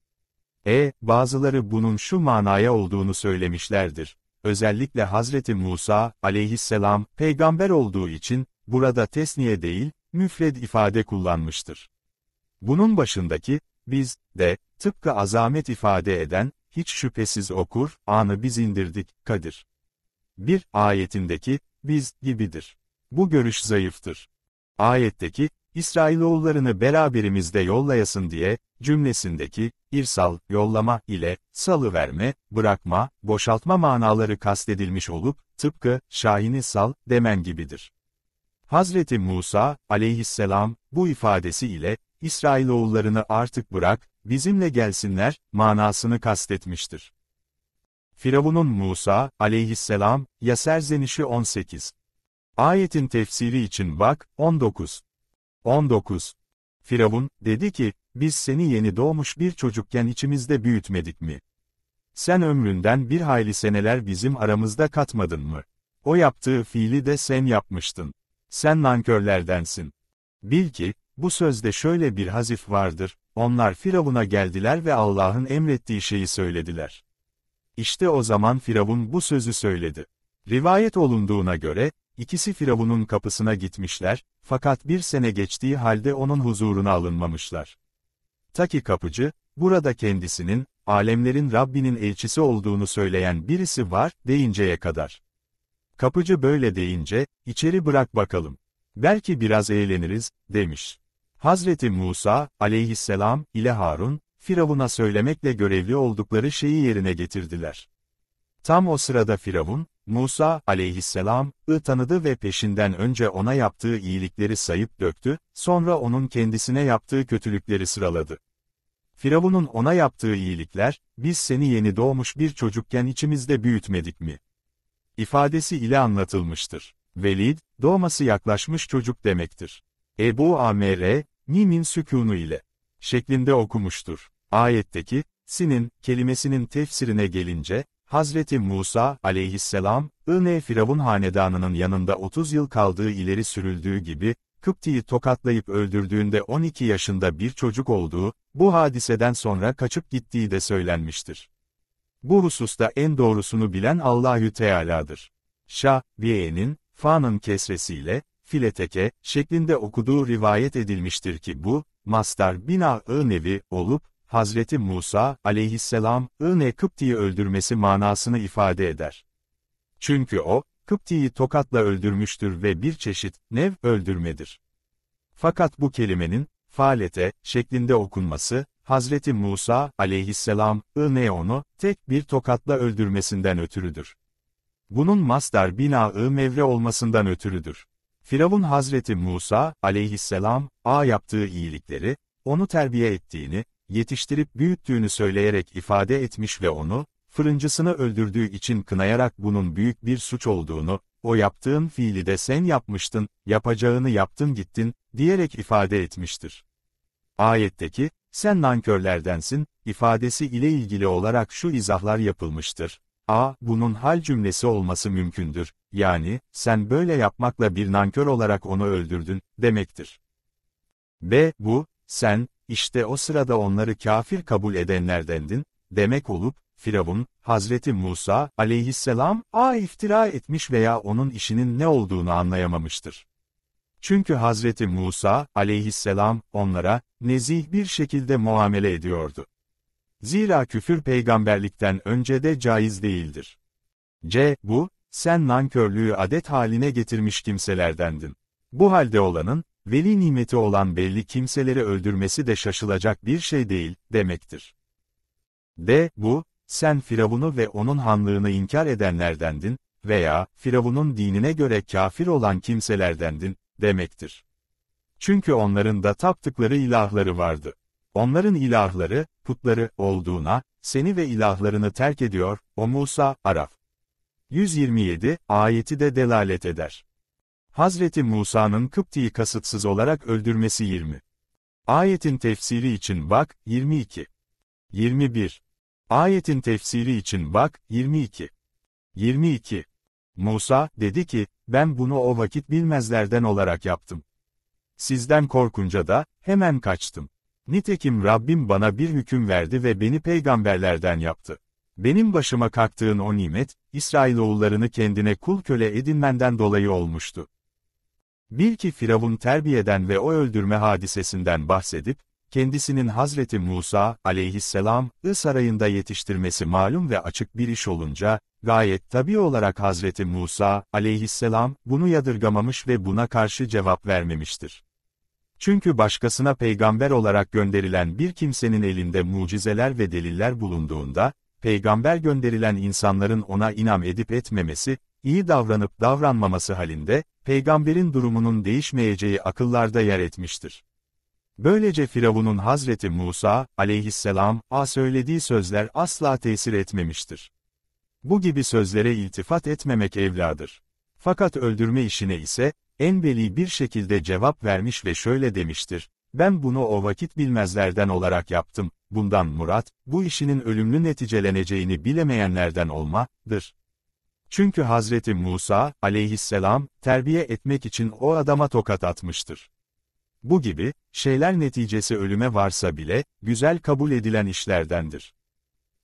E. Bazıları bunun şu manaya olduğunu söylemişlerdir. Özellikle Hazreti Musa, aleyhisselam, peygamber olduğu için, burada tesniye değil, müfred ifade kullanmıştır. Bunun başındaki, biz, de, tıpkı azamet ifade eden, hiç şüphesiz okur, anı biz indirdik, Kadir. Bir ayetindeki, biz, gibidir. Bu görüş zayıftır. Ayetteki, İsrailoğullarını beraberimizde yollayasın diye, cümlesindeki, irsal, yollama ile, salı verme, bırakma, boşaltma manaları kastedilmiş olup, tıpkı, şahini sal, demen gibidir. Hazreti Musa, aleyhisselam, bu ifadesi ile, İsrailoğullarını artık bırak, bizimle gelsinler, manasını kastetmiştir. Firavun'un Musa, aleyhisselam, Yaser Zenişi 18. Ayetin tefsiri için bak, 19. 19. Firavun, dedi ki, biz seni yeni doğmuş bir çocukken içimizde büyütmedik mi? Sen ömründen bir hayli seneler bizim aramızda katmadın mı? O yaptığı fiili de sen yapmıştın. Sen nankörlerdensin. Bil ki, bu sözde şöyle bir hazif vardır, onlar Firavun'a geldiler ve Allah'ın emrettiği şeyi söylediler. İşte o zaman Firavun bu sözü söyledi. Rivayet olunduğuna göre, ikisi Firavun'un kapısına gitmişler, fakat bir sene geçtiği halde onun huzuruna alınmamışlar. Ta kapıcı, burada kendisinin, alemlerin Rabbinin elçisi olduğunu söyleyen birisi var, deyinceye kadar. Kapıcı böyle deyince, içeri bırak bakalım. Belki biraz eğleniriz, demiş. Hazreti Musa, aleyhisselam, ile Harun, Firavun'a söylemekle görevli oldukları şeyi yerine getirdiler. Tam o sırada Firavun, Musa, aleyhisselam'ı tanıdı ve peşinden önce ona yaptığı iyilikleri sayıp döktü, sonra onun kendisine yaptığı kötülükleri sıraladı. Firavun'un ona yaptığı iyilikler, biz seni yeni doğmuş bir çocukken içimizde büyütmedik mi? ifadesi ile anlatılmıştır. Velid, doğması yaklaşmış çocuk demektir. Ebu Amr, Nimin sükunu ile şeklinde okumuştur. Ayetteki, sinin, kelimesinin tefsirine gelince, Hazreti Musa aleyhisselam, Ine Firavun hanedanının yanında 30 yıl kaldığı ileri sürüldüğü gibi, Kıpti'yi tokatlayıp öldürdüğünde 12 yaşında bir çocuk olduğu, bu hadiseden sonra kaçıp gittiği de söylenmiştir. Bu hususta en doğrusunu bilen Allahü Teala'dır. Şah, Biye'nin, Fa'nın kesresiyle, fileteke, şeklinde okuduğu rivayet edilmiştir ki bu, Mastar bina-ı nevi olup, Hazreti Musa aleyhisselam, ı Kıpti'yi öldürmesi manasını ifade eder. Çünkü o, Kıpti'yi tokatla öldürmüştür ve bir çeşit, nev, öldürmedir. Fakat bu kelimenin, falete, şeklinde okunması, Hazreti Musa aleyhisselam, ı onu tek bir tokatla öldürmesinden ötürüdür. Bunun masdar bina-ı mevre olmasından ötürüdür. Firavun Hazreti Musa, aleyhisselam, a yaptığı iyilikleri, onu terbiye ettiğini, yetiştirip büyüttüğünü söyleyerek ifade etmiş ve onu, fırıncısını öldürdüğü için kınayarak bunun büyük bir suç olduğunu, o yaptığın fiili de sen yapmıştın, yapacağını yaptın gittin, diyerek ifade etmiştir. Ayetteki, sen nankörlerdensin, ifadesi ile ilgili olarak şu izahlar yapılmıştır. A. Bunun hal cümlesi olması mümkündür. Yani, sen böyle yapmakla bir nankör olarak onu öldürdün, demektir. B. Bu, sen, işte o sırada onları kafir kabul edenlerdendin, demek olup, Firavun, Hazreti Musa aleyhisselam, a iftira etmiş veya onun işinin ne olduğunu anlayamamıştır. Çünkü Hazreti Musa aleyhisselam onlara nezih bir şekilde muamele ediyordu. Zira küfür peygamberlikten önce de caiz değildir. C. Bu, sen nankörlüğü adet haline getirmiş kimselerdendin. Bu halde olanın, veli nimeti olan belli kimseleri öldürmesi de şaşılacak bir şey değil, demektir. D. Bu, sen Firavun'u ve onun hanlığını inkar edenlerdendin veya Firavun'un dinine göre kafir olan kimselerdendin, demektir. Çünkü onların da taptıkları ilahları vardı. Onların ilahları, putları olduğuna, seni ve ilahlarını terk ediyor, o Musa, Araf. 127, ayeti de delalet eder. Hazreti Musa'nın Kıpti'yi kasıtsız olarak öldürmesi 20. Ayetin tefsiri için bak, 22. 21. Ayetin tefsiri için bak, 22. 22. Musa, dedi ki, ben bunu o vakit bilmezlerden olarak yaptım. Sizden korkunca da, hemen kaçtım. Nitekim Rabbim bana bir hüküm verdi ve beni peygamberlerden yaptı. Benim başıma kalktığın o nimet, İsrailoğullarını kendine kul köle edinmenden dolayı olmuştu. Bil ki Firavun terbiyeden ve o öldürme hadisesinden bahsedip, kendisinin Hazreti Musa aleyhisselam, I sarayında yetiştirmesi malum ve açık bir iş olunca, gayet tabi olarak Hazreti Musa aleyhisselam bunu yadırgamamış ve buna karşı cevap vermemiştir. Çünkü başkasına peygamber olarak gönderilen bir kimsenin elinde mucizeler ve deliller bulunduğunda, peygamber gönderilen insanların ona inam edip etmemesi, iyi davranıp davranmaması halinde, peygamberin durumunun değişmeyeceği akıllarda yer etmiştir. Böylece Firavun'un Hazreti Musa, aleyhisselam, a söylediği sözler asla tesir etmemiştir. Bu gibi sözlere iltifat etmemek evladır. Fakat öldürme işine ise, en Enbeli bir şekilde cevap vermiş ve şöyle demiştir, ben bunu o vakit bilmezlerden olarak yaptım, bundan Murat, bu işinin ölümlü neticeleneceğini bilemeyenlerden olmadır. Çünkü Hazreti Musa, aleyhisselam, terbiye etmek için o adama tokat atmıştır. Bu gibi, şeyler neticesi ölüme varsa bile, güzel kabul edilen işlerdendir.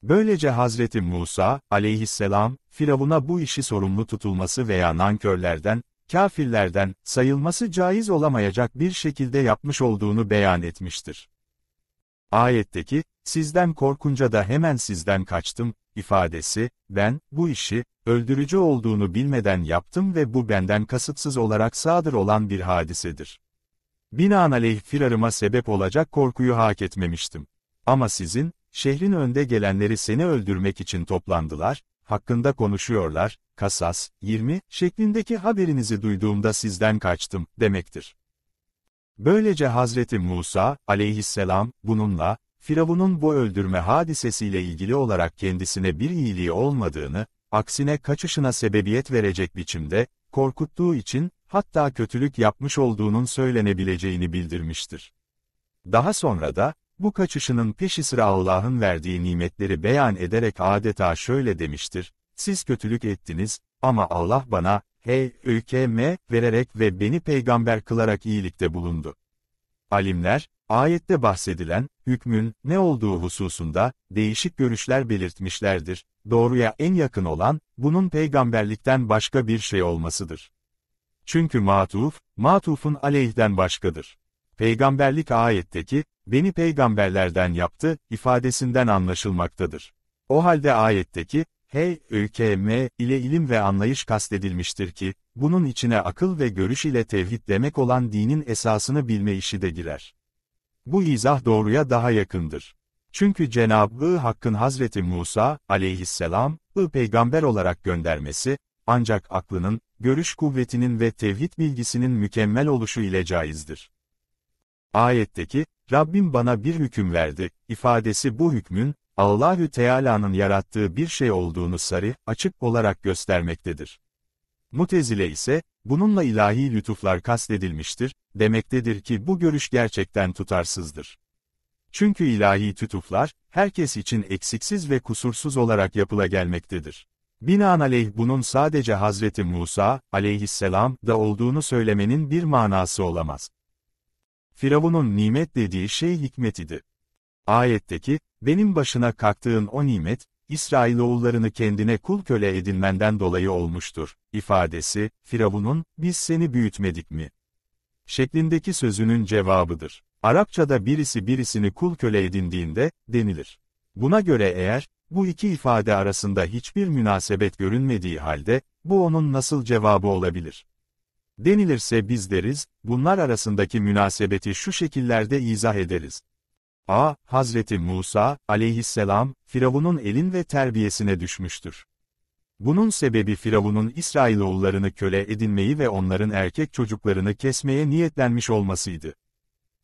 Böylece Hazreti Musa, aleyhisselam, Firavun'a bu işi sorumlu tutulması veya nankörlerden, kafirlerden, sayılması caiz olamayacak bir şekilde yapmış olduğunu beyan etmiştir. Ayetteki, sizden korkunca da hemen sizden kaçtım, ifadesi, ben, bu işi, öldürücü olduğunu bilmeden yaptım ve bu benden kasıtsız olarak sadır olan bir hadisedir. Binaenaleyh firarıma sebep olacak korkuyu hak etmemiştim. Ama sizin, şehrin önde gelenleri seni öldürmek için toplandılar, hakkında konuşuyorlar, kasas, 20, şeklindeki haberinizi duyduğumda sizden kaçtım, demektir. Böylece Hazreti Musa, aleyhisselam, bununla, Firavun'un bu öldürme hadisesiyle ilgili olarak kendisine bir iyiliği olmadığını, aksine kaçışına sebebiyet verecek biçimde, korkuttuğu için, hatta kötülük yapmış olduğunun söylenebileceğini bildirmiştir. Daha sonra da, bu kaçışının peşi sıra Allah'ın verdiği nimetleri beyan ederek adeta şöyle demiştir, siz kötülük ettiniz, ama Allah bana, hey, ülkeme, vererek ve beni peygamber kılarak iyilikte bulundu. Alimler, ayette bahsedilen, hükmün, ne olduğu hususunda, değişik görüşler belirtmişlerdir, doğruya en yakın olan, bunun peygamberlikten başka bir şey olmasıdır. Çünkü matuf, matufun aleyhden başkadır. Peygamberlik ayetteki, beni peygamberlerden yaptı, ifadesinden anlaşılmaktadır. O halde ayetteki, hey, ülkem ile ilim ve anlayış kastedilmiştir ki, bunun içine akıl ve görüş ile tevhid demek olan dinin esasını bilme işi de girer. Bu izah doğruya daha yakındır. Çünkü Cenab-ı Hakk'ın Hazreti Musa, aleyhisselam, ı peygamber olarak göndermesi, ancak aklının, görüş kuvvetinin ve tevhid bilgisinin mükemmel oluşu ile caizdir. Ayetteki, Rabbim bana bir hüküm verdi, ifadesi bu hükmün, Allahü Teala'nın yarattığı bir şey olduğunu sarı, açık olarak göstermektedir. Mutezile ise, bununla ilahi lütuflar kastedilmiştir, demektedir ki bu görüş gerçekten tutarsızdır. Çünkü ilahi lütuflar, herkes için eksiksiz ve kusursuz olarak yapıla gelmektedir. Binaenaleyh bunun sadece Hazreti Musa, aleyhisselam, da olduğunu söylemenin bir manası olamaz. Firavun'un nimet dediği şey hikmet idi. Ayetteki, benim başına kalktığın o nimet, İsrailoğullarını kendine kul köle edilmenden dolayı olmuştur, ifadesi, Firavun'un, biz seni büyütmedik mi? şeklindeki sözünün cevabıdır. Arapçada birisi birisini kul köle edindiğinde, denilir. Buna göre eğer, bu iki ifade arasında hiçbir münasebet görünmediği halde, bu onun nasıl cevabı olabilir? denilirse biz deriz, bunlar arasındaki münasebeti şu şekillerde izah ederiz. A. Hazreti Musa, aleyhisselam, Firavun'un elin ve terbiyesine düşmüştür. Bunun sebebi Firavun'un İsrailoğullarını köle edinmeyi ve onların erkek çocuklarını kesmeye niyetlenmiş olmasıydı.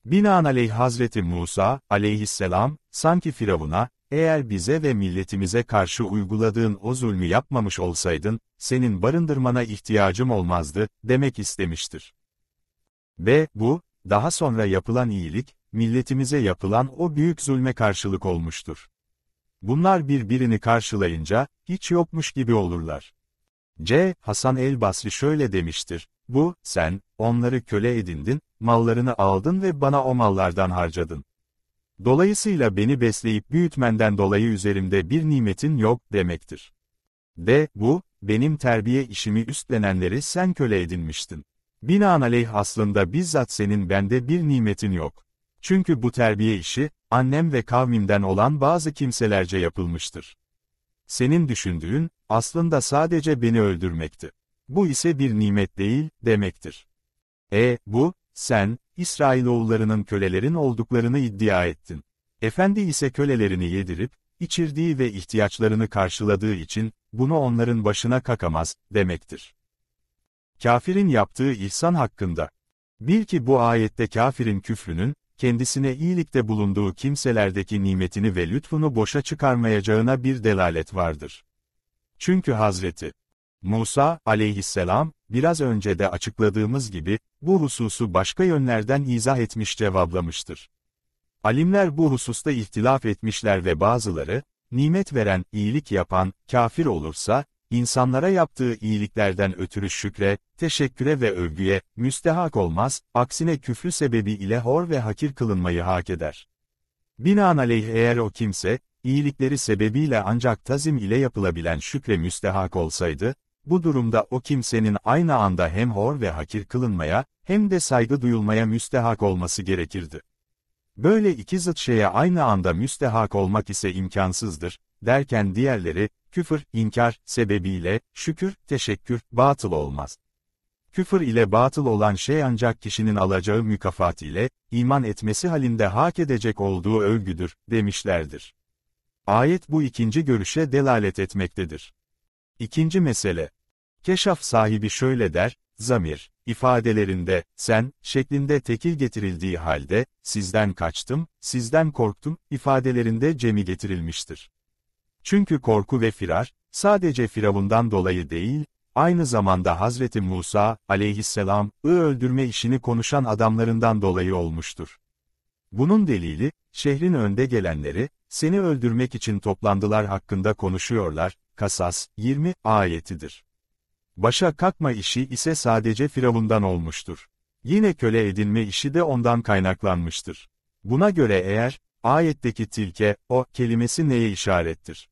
Binaenaleyh Hazreti Musa, aleyhisselam, sanki Firavun'a, eğer bize ve milletimize karşı uyguladığın o zulmü yapmamış olsaydın, senin barındırmana ihtiyacım olmazdı, demek istemiştir. Ve bu, daha sonra yapılan iyilik, milletimize yapılan o büyük zulme karşılık olmuştur. Bunlar birbirini karşılayınca, hiç yokmuş gibi olurlar. C. Hasan el Basri şöyle demiştir, bu, sen, onları köle edindin, mallarını aldın ve bana o mallardan harcadın. Dolayısıyla beni besleyip büyütmenden dolayı üzerimde bir nimetin yok demektir. De, bu, benim terbiye işimi üstlenenleri sen köle edinmiştin. Binaenaleyh aslında bizzat senin bende bir nimetin yok. Çünkü bu terbiye işi, annem ve kavmimden olan bazı kimselerce yapılmıştır. Senin düşündüğün, aslında sadece beni öldürmekti. Bu ise bir nimet değil, demektir. E, bu, sen, İsrailoğullarının kölelerin olduklarını iddia ettin. Efendi ise kölelerini yedirip, içirdiği ve ihtiyaçlarını karşıladığı için, bunu onların başına kakamaz, demektir. Kafirin yaptığı ihsan hakkında. Bil ki bu ayette kafirin küfrünün, kendisine iyilikte bulunduğu kimselerdeki nimetini ve lütfunu boşa çıkarmayacağına bir delalet vardır. Çünkü Hazreti Musa, aleyhisselam, biraz önce de açıkladığımız gibi, bu hususu başka yönlerden izah etmiş cevaplamıştır. Alimler bu hususta ihtilaf etmişler ve bazıları, nimet veren, iyilik yapan, kafir olursa, insanlara yaptığı iyiliklerden ötürü şükre, teşekküre ve övgüye, müstehak olmaz, aksine küfrü sebebi ile hor ve hakir kılınmayı hak eder. Binaenaleyh eğer o kimse, iyilikleri sebebiyle ancak tazim ile yapılabilen şükre müstehak olsaydı, bu durumda o kimsenin aynı anda hem hor ve hakir kılınmaya, hem de saygı duyulmaya müstehak olması gerekirdi. Böyle iki zıt şeye aynı anda müstehak olmak ise imkansızdır, derken diğerleri, küfür, inkar, sebebiyle, şükür, teşekkür, batıl olmaz. Küfür ile batıl olan şey ancak kişinin alacağı mükafat ile, iman etmesi halinde hak edecek olduğu övgüdür, demişlerdir. Ayet bu ikinci görüşe delalet etmektedir. İkinci mesele. Keşaf sahibi şöyle der, zamir, ifadelerinde, sen, şeklinde tekil getirildiği halde, sizden kaçtım, sizden korktum, ifadelerinde cemi getirilmiştir. Çünkü korku ve firar, sadece Firavundan dolayı değil, aynı zamanda Hazreti Musa, aleyhisselam, ı öldürme işini konuşan adamlarından dolayı olmuştur. Bunun delili, şehrin önde gelenleri, seni öldürmek için toplandılar hakkında konuşuyorlar, Kasas 20 ayetidir. Başa kalkma işi ise sadece Firavundan olmuştur. Yine köle edinme işi de ondan kaynaklanmıştır. Buna göre eğer, ayetteki tilke, o, kelimesi neye işarettir?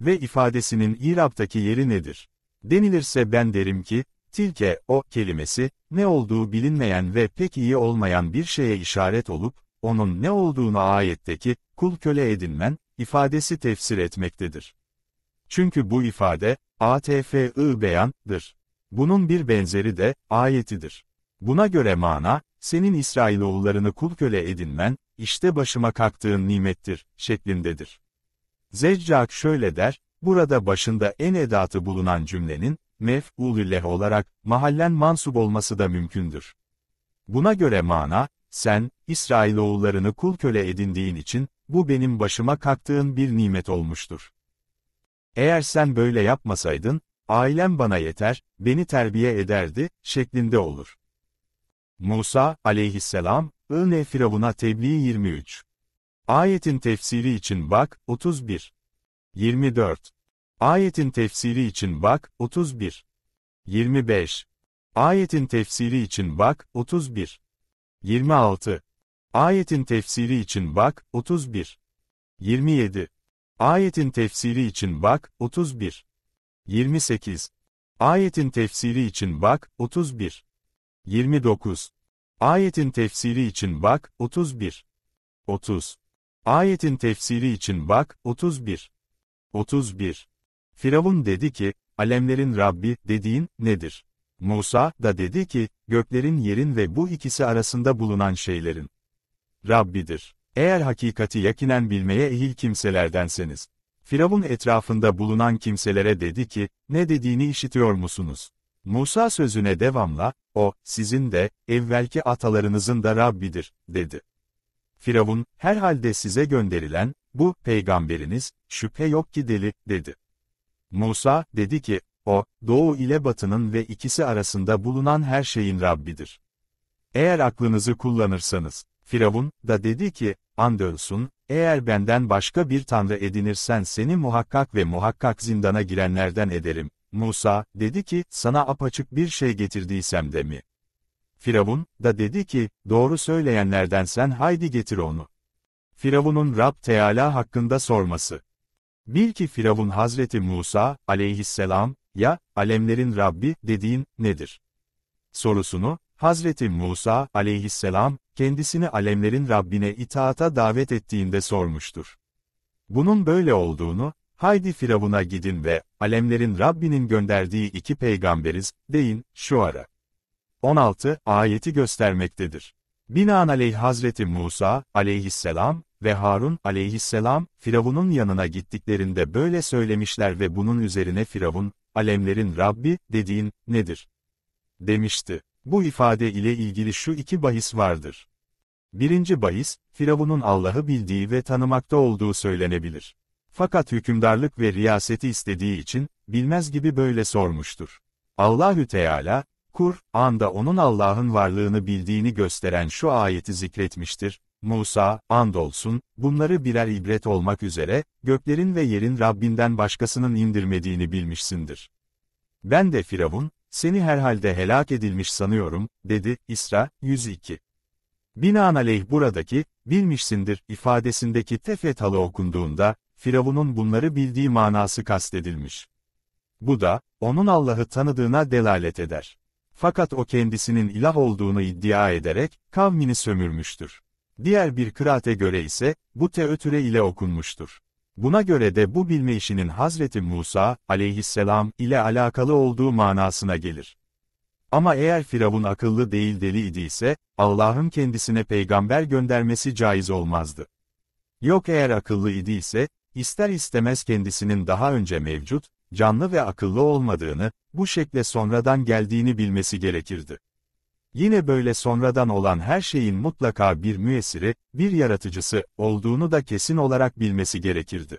Ve ifadesinin İrab'daki yeri nedir? Denilirse ben derim ki, tilke, o, kelimesi, ne olduğu bilinmeyen ve pek iyi olmayan bir şeye işaret olup, onun ne olduğunu ayetteki, kul köle edinmen, ifadesi tefsir etmektedir. Çünkü bu ifade, ATFI beyandır. Bunun bir benzeri de, ayetidir. Buna göre mana, senin İsrailoğullarını kul köle edinmen, işte başıma kalktığın nimettir, şeklindedir. Zeccak şöyle der, burada başında en edatı bulunan cümlenin, mef'ulülleh olarak, mahallen mansub olması da mümkündür. Buna göre mana, sen, İsrailoğullarını kul köle edindiğin için, bu benim başıma kalktığın bir nimet olmuştur. Eğer sen böyle yapmasaydın, ailem bana yeter, beni terbiye ederdi, şeklinde olur. Musa, aleyhisselam, Ine Firavun'a tebliğ 23. Ayetin tefsiri için bak, 31. 24. Ayetin tefsiri için bak, 31. 25. Ayetin tefsiri için bak, 31. 26. Ayetin tefsiri için bak, 31. 27. Ayetin tefsiri için bak 31. 28. Ayetin tefsiri için bak 31. 29. Ayetin tefsiri için bak 31. 30. Ayetin tefsiri için bak 31. 31. Firavun dedi ki, alemlerin Rabbi dediğin nedir? Musa da dedi ki, göklerin yerin ve bu ikisi arasında bulunan şeylerin Rabbidir. Eğer hakikati yakinen bilmeye ehil kimselerdenseniz. Firavun etrafında bulunan kimselere dedi ki, ne dediğini işitiyor musunuz? Musa sözüne devamla, o, sizin de, evvelki atalarınızın da Rabbidir, dedi. Firavun, herhalde size gönderilen, bu, peygamberiniz, şüphe yok ki deli, dedi. Musa, dedi ki, o, doğu ile batının ve ikisi arasında bulunan her şeyin Rabbidir. Eğer aklınızı kullanırsanız, Firavun da dedi ki, andolsun, eğer benden başka bir tanrı edinirsen seni muhakkak ve muhakkak zindana girenlerden ederim. Musa, dedi ki, sana apaçık bir şey getirdiysem de mi? Firavun, da dedi ki, doğru söyleyenlerden sen haydi getir onu. Firavun'un Rab Teala hakkında sorması. Bil ki Firavun Hazreti Musa, aleyhisselam, ya, alemlerin Rabbi, dediğin, nedir? Sorusunu, Hazreti Musa aleyhisselam, kendisini alemlerin Rabbine itaata davet ettiğinde sormuştur. Bunun böyle olduğunu, haydi Firavun'a gidin ve, alemlerin Rabbinin gönderdiği iki peygamberiz, deyin, şu ara. 16. Ayeti göstermektedir. Binaenaleyh Hazreti Musa, aleyhisselam, ve Harun, aleyhisselam, Firavun'un yanına gittiklerinde böyle söylemişler ve bunun üzerine Firavun, alemlerin Rabbi, dediğin, nedir? demişti. Bu ifade ile ilgili şu iki bahis vardır. Birinci bahis, Firavun'un Allah'ı bildiği ve tanımakta olduğu söylenebilir. Fakat hükümdarlık ve riyaseti istediği için, bilmez gibi böyle sormuştur. Allahü Teala, Kur, anda onun Allah'ın varlığını bildiğini gösteren şu ayeti zikretmiştir. Musa, andolsun, bunları birer ibret olmak üzere, göklerin ve yerin Rabbinden başkasının indirmediğini bilmişsindir. Ben de Firavun, seni herhalde helak edilmiş sanıyorum, dedi, İsra, 102. Binaenaleyh buradaki, bilmişsindir, ifadesindeki tefet halı okunduğunda, Firavun'un bunları bildiği manası kastedilmiş. Bu da, onun Allah'ı tanıdığına delalet eder. Fakat o kendisinin ilah olduğunu iddia ederek, kavmini sömürmüştür. Diğer bir kıraate göre ise, bu teötüre ile okunmuştur. Buna göre de bu bilme işinin Hazreti Musa aleyhisselam ile alakalı olduğu manasına gelir. Ama eğer Firavun akıllı değil deli idiyse, Allah'ın kendisine peygamber göndermesi caiz olmazdı. Yok eğer akıllı idiyse, ister istemez kendisinin daha önce mevcut, canlı ve akıllı olmadığını, bu şekle sonradan geldiğini bilmesi gerekirdi. Yine böyle sonradan olan her şeyin mutlaka bir müessiri, bir yaratıcısı olduğunu da kesin olarak bilmesi gerekirdi.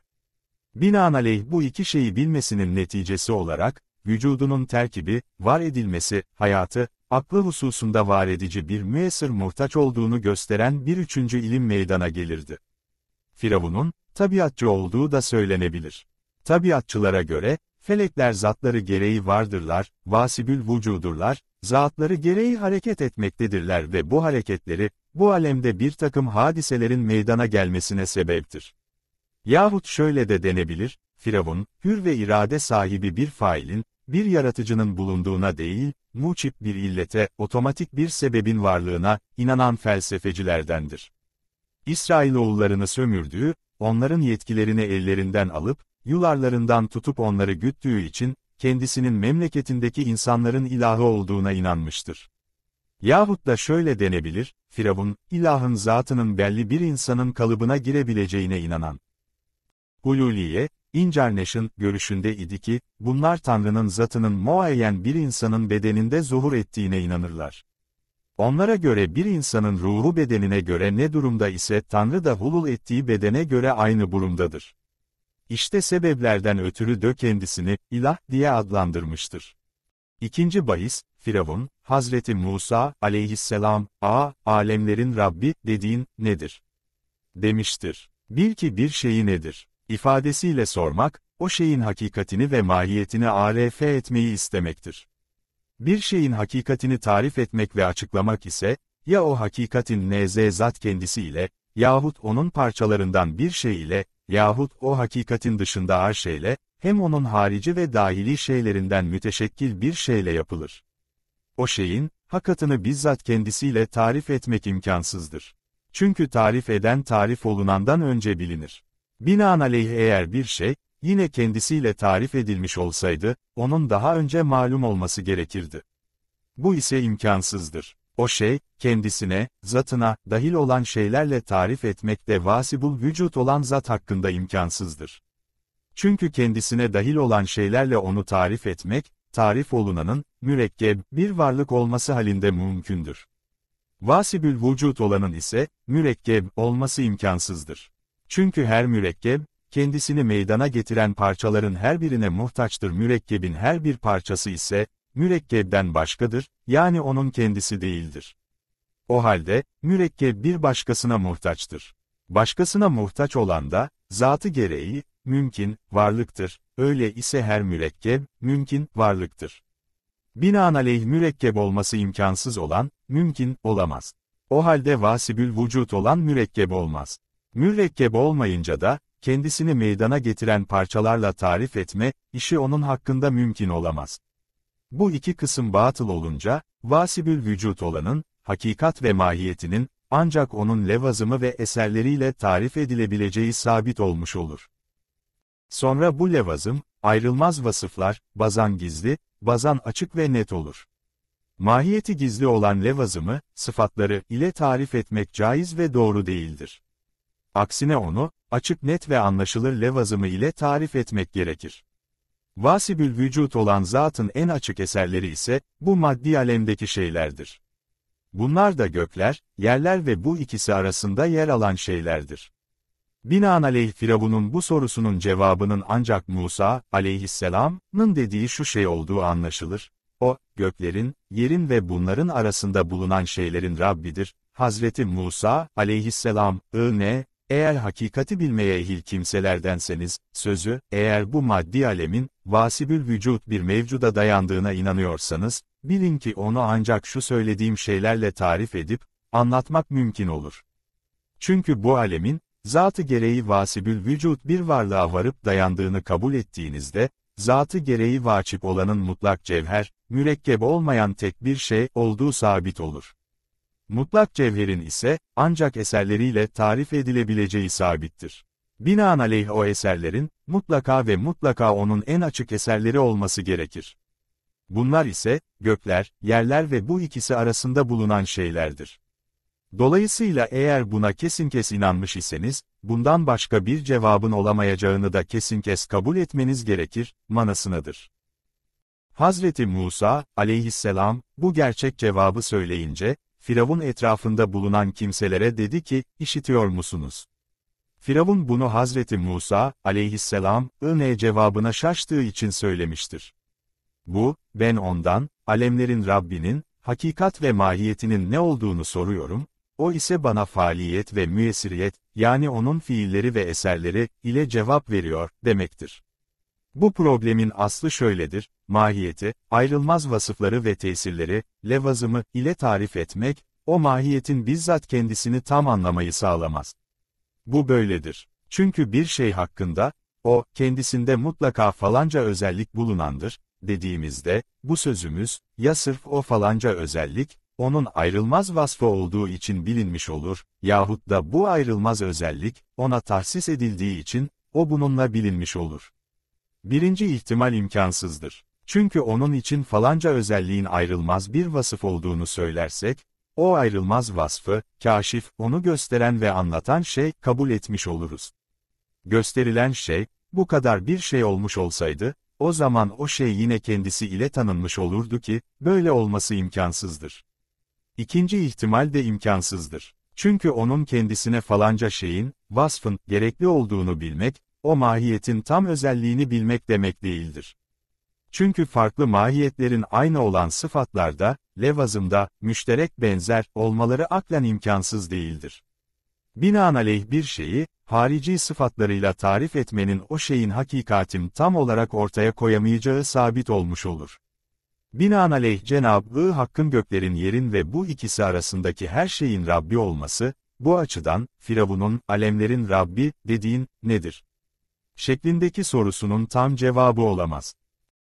Binaenaleyh bu iki şeyi bilmesinin neticesi olarak, vücudunun terkibi, var edilmesi, hayatı, aklı hususunda var edici bir müessir muhtaç olduğunu gösteren bir üçüncü ilim meydana gelirdi. Firavun'un, tabiatçı olduğu da söylenebilir. Tabiatçılara göre, felekler zatları gereği vardırlar, vasibül vücudurlar, zaatları gereği hareket etmektedirler ve bu hareketleri, bu alemde bir takım hadiselerin meydana gelmesine sebeptir. Yahut şöyle de denebilir, Firavun, hür ve irade sahibi bir failin, bir yaratıcının bulunduğuna değil, muçip bir illete, otomatik bir sebebin varlığına, inanan felsefecilerdendir. İsrailoğullarını sömürdüğü, onların yetkilerini ellerinden alıp, yularlarından tutup onları güttüğü için, kendisinin memleketindeki insanların ilahı olduğuna inanmıştır. Yahut da şöyle denebilir, Firavun, ilahın zatının belli bir insanın kalıbına girebileceğine inanan. Hululiye, Incarnation görüşünde idi ki, bunlar Tanrı'nın zatının muayyen bir insanın bedeninde zuhur ettiğine inanırlar. Onlara göre bir insanın ruhu bedenine göre ne durumda ise Tanrı da hulul ettiği bedene göre aynı durumdadır. İşte sebeplerden ötürü de kendisini ilah diye adlandırmıştır. İkinci bahis, Firavun, Hazreti Musa aleyhisselam, a, alemlerin Rabbi dediğin nedir? Demiştir. Bil ki bir şeyi nedir? İfadesiyle sormak, o şeyin hakikatini ve mahiyetini arf etmeyi istemektir. Bir şeyin hakikatini tarif etmek ve açıklamak ise, ya o hakikatin nz zat kendisiyle, yahut onun parçalarından bir şey ile, yahut o hakikatin dışında her şeyle, hem onun harici ve dahili şeylerinden müteşekkil bir şeyle yapılır. O şeyin, hakatını bizzat kendisiyle tarif etmek imkansızdır. Çünkü tarif eden tarif olunandan önce bilinir. Binaenaleyh eğer bir şey, yine kendisiyle tarif edilmiş olsaydı, onun daha önce malum olması gerekirdi. Bu ise imkansızdır. O şey, kendisine, zatına, dahil olan şeylerle tarif etmek de vasibul vücut olan zat hakkında imkansızdır. Çünkü kendisine dahil olan şeylerle onu tarif etmek, tarif olunanın, mürekkeb, bir varlık olması halinde mümkündür. Vasibül vücut olanın ise, mürekkeb, olması imkansızdır. Çünkü her mürekkeb, kendisini meydana getiren parçaların her birine muhtaçtır mürekkebin her bir parçası ise, Mürekkebden başkadır, yani onun kendisi değildir. O halde, mürekkeb bir başkasına muhtaçtır. Başkasına muhtaç olan da, zatı gereği, mümkün, varlıktır, öyle ise her mürekkeb mümkün, varlıktır. Binaenaleyh mürekkeb olması imkansız olan, mümkün, olamaz. O halde vasibül vücut olan mürekkeb olmaz. Mürekkeb olmayınca da, kendisini meydana getiren parçalarla tarif etme, işi onun hakkında mümkün olamaz. Bu iki kısım batıl olunca, vasibül vücut olanın, hakikat ve mahiyetinin, ancak onun levazımı ve eserleriyle tarif edilebileceği sabit olmuş olur. Sonra bu levazım, ayrılmaz vasıflar, bazan gizli, bazan açık ve net olur. Mahiyeti gizli olan levazımı, sıfatları ile tarif etmek caiz ve doğru değildir. Aksine onu, açık net ve anlaşılır levazımı ile tarif etmek gerekir. Vasibül vücut olan zatın en açık eserleri ise, bu maddi alemdeki şeylerdir. Bunlar da gökler, yerler ve bu ikisi arasında yer alan şeylerdir. Binaenaleyh Firavun'un bu sorusunun cevabının ancak Musa, aleyhisselam'ın dediği şu şey olduğu anlaşılır. O, göklerin, yerin ve bunların arasında bulunan şeylerin Rabbidir. Hazreti Musa, aleyhisselam, ı ne, eğer hakikati bilmeye ehil kimselerdenseniz, sözü, eğer bu maddi alemin, vasibül vücut bir mevcuda dayandığına inanıyorsanız, bilin ki onu ancak şu söylediğim şeylerle tarif edip, anlatmak mümkün olur. Çünkü bu alemin, zatı gereği vasibül vücut bir varlığa varıp dayandığını kabul ettiğinizde, zatı gereği vacip olanın mutlak cevher, mürekkep olmayan tek bir şey olduğu sabit olur. Mutlak cevherin ise, ancak eserleriyle tarif edilebileceği sabittir. Binaenaleyh o eserlerin, mutlaka ve mutlaka onun en açık eserleri olması gerekir. Bunlar ise, gökler, yerler ve bu ikisi arasında bulunan şeylerdir. Dolayısıyla eğer buna kesin kes inanmış iseniz, bundan başka bir cevabın olamayacağını da kesin kes kabul etmeniz gerekir, manasındadır. Hazreti Musa, aleyhisselam, bu gerçek cevabı söyleyince, Firavun etrafında bulunan kimselere dedi ki, işitiyor musunuz? Firavun bunu Hazreti Musa, aleyhisselam, ıne cevabına şaştığı için söylemiştir. Bu, ben ondan, alemlerin Rabbinin, hakikat ve mahiyetinin ne olduğunu soruyorum, o ise bana faaliyet ve müessiriyet, yani onun fiilleri ve eserleri, ile cevap veriyor, demektir. Bu problemin aslı şöyledir, mahiyeti, ayrılmaz vasıfları ve tesirleri, levazımı ile tarif etmek, o mahiyetin bizzat kendisini tam anlamayı sağlamaz. Bu böyledir. Çünkü bir şey hakkında, o, kendisinde mutlaka falanca özellik bulunandır, dediğimizde, bu sözümüz, ya sırf o falanca özellik, onun ayrılmaz vasfı olduğu için bilinmiş olur, yahut da bu ayrılmaz özellik, ona tahsis edildiği için, o bununla bilinmiş olur. Birinci ihtimal imkansızdır. Çünkü onun için falanca özelliğin ayrılmaz bir vasıf olduğunu söylersek, o ayrılmaz vasfı, kaşif, onu gösteren ve anlatan şey, kabul etmiş oluruz. Gösterilen şey, bu kadar bir şey olmuş olsaydı, o zaman o şey yine kendisi ile tanınmış olurdu ki, böyle olması imkansızdır. İkinci ihtimal de imkansızdır. Çünkü onun kendisine falanca şeyin, vasfın, gerekli olduğunu bilmek, o mahiyetin tam özelliğini bilmek demek değildir. Çünkü farklı mahiyetlerin aynı olan sıfatlarda, levazımda, müşterek benzer olmaları aklen imkansız değildir. Binaenaleyh bir şeyi, harici sıfatlarıyla tarif etmenin o şeyin hakikatim tam olarak ortaya koyamayacağı sabit olmuş olur. Binaenaleyh Cenab-ı Hakk'ın göklerin yerin ve bu ikisi arasındaki her şeyin Rabbi olması, bu açıdan, Firavun'un, alemlerin Rabbi, dediğin, nedir? şeklindeki sorusunun tam cevabı olamaz.